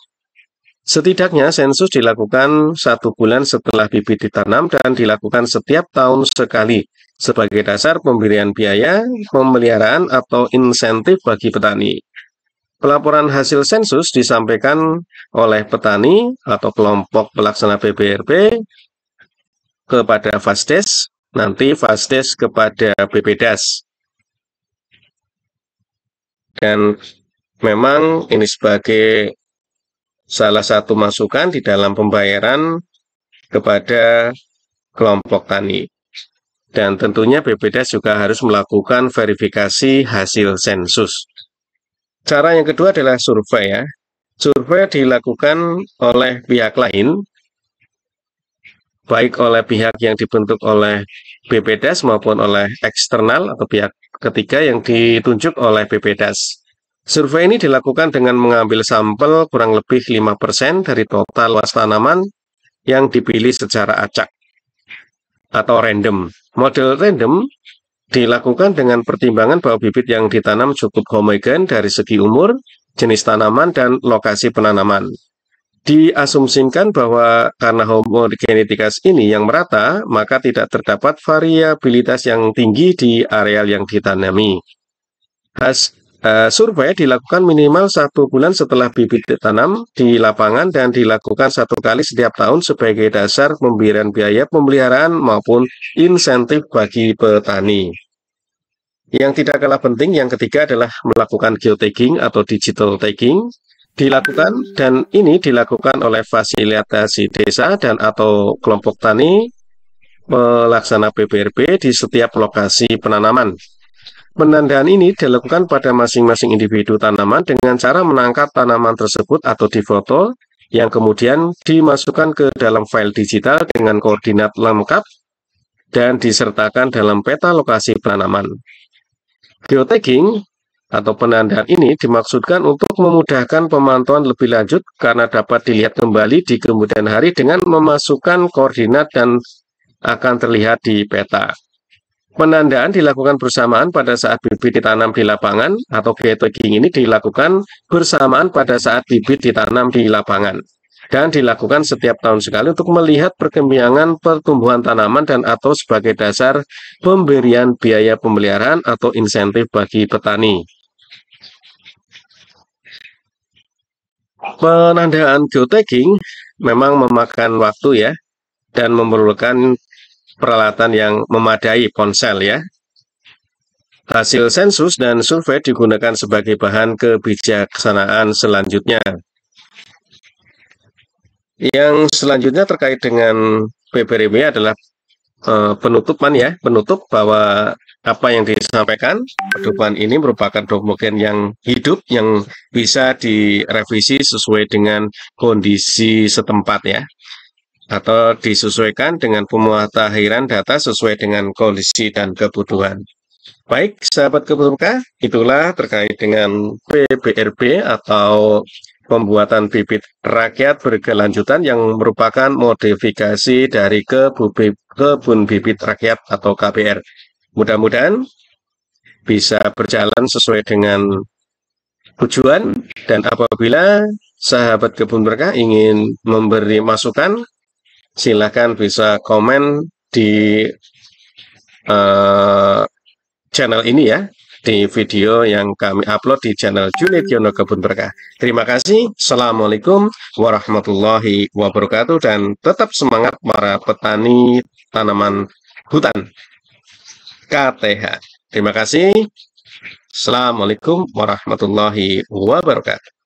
Setidaknya sensus dilakukan satu bulan setelah bibit ditanam dan dilakukan setiap tahun sekali sebagai dasar pemberian biaya, pemeliharaan, atau insentif bagi petani. Pelaporan hasil sensus disampaikan oleh petani atau kelompok pelaksana BPRP kepada Fasdes, nanti Fasdes kepada BPDAS. Dan memang ini sebagai salah satu masukan di dalam pembayaran kepada kelompok tani. Dan tentunya BPDES juga harus melakukan verifikasi hasil sensus. Cara yang kedua adalah survei ya. Survei dilakukan oleh pihak lain, baik oleh pihak yang dibentuk oleh BPDES maupun oleh eksternal atau pihak ketiga yang ditunjuk oleh BPDAS. Survei ini dilakukan dengan mengambil sampel kurang lebih 5% dari total luas tanaman yang dipilih secara acak atau random. Model random dilakukan dengan pertimbangan bahwa bibit yang ditanam cukup homogen dari segi umur, jenis tanaman, dan lokasi penanaman. Diasumsikan bahwa karena homogenitas ini yang merata, maka tidak terdapat variabilitas yang tinggi di areal yang ditanami. Has, uh, eh, survei dilakukan minimal satu bulan setelah bibit ditanam di lapangan dan dilakukan satu kali setiap tahun sebagai dasar pemberian biaya pemeliharaan maupun insentif bagi petani. Yang tidak kalah penting yang ketiga adalah melakukan geotagging atau digital tagging dilakukan dan ini dilakukan oleh fasilitasi desa dan atau kelompok tani pelaksana PBRB di setiap lokasi penanaman. Penandaan ini dilakukan pada masing-masing individu tanaman dengan cara menangkap tanaman tersebut atau difoto yang kemudian dimasukkan ke dalam file digital dengan koordinat lengkap dan disertakan dalam peta lokasi penanaman. Geotagging atau penandaan ini dimaksudkan untuk memudahkan pemantauan lebih lanjut karena dapat dilihat kembali di kemudian hari dengan memasukkan koordinat dan akan terlihat di peta. Penandaan dilakukan bersamaan pada saat bibit ditanam di lapangan atau geotagging ini dilakukan bersamaan pada saat bibit ditanam di lapangan dan dilakukan setiap tahun sekali untuk melihat perkembangan pertumbuhan tanaman dan atau sebagai dasar pemberian biaya pemeliharaan atau insentif bagi petani. Penandaan geotagging memang memakan waktu ya dan memerlukan peralatan yang memadai ponsel ya. Hasil sensus dan survei digunakan sebagai bahan kebijaksanaan selanjutnya. Yang selanjutnya terkait dengan PPRB adalah eh, penutupan ya, penutup bahwa apa yang disampaikan pedoman ini merupakan dokumen yang hidup yang bisa direvisi sesuai dengan kondisi setempat ya atau disesuaikan dengan pemutakhiran data sesuai dengan kondisi dan kebutuhan. Baik, sahabat kebutuhan, itulah terkait dengan PBRB atau pembuatan bibit rakyat berkelanjutan yang merupakan modifikasi dari kebun bibit rakyat atau KPR Mudah-mudahan bisa berjalan sesuai dengan tujuan dan apabila sahabat kebun berkah ingin memberi masukan silahkan bisa komen di uh, channel ini ya di video yang kami upload di channel Junit Yono Kebun Berkah. Terima kasih. Assalamualaikum warahmatullahi wabarakatuh dan tetap semangat para petani tanaman hutan. KTH. Terima kasih. Assalamualaikum warahmatullahi wabarakatuh.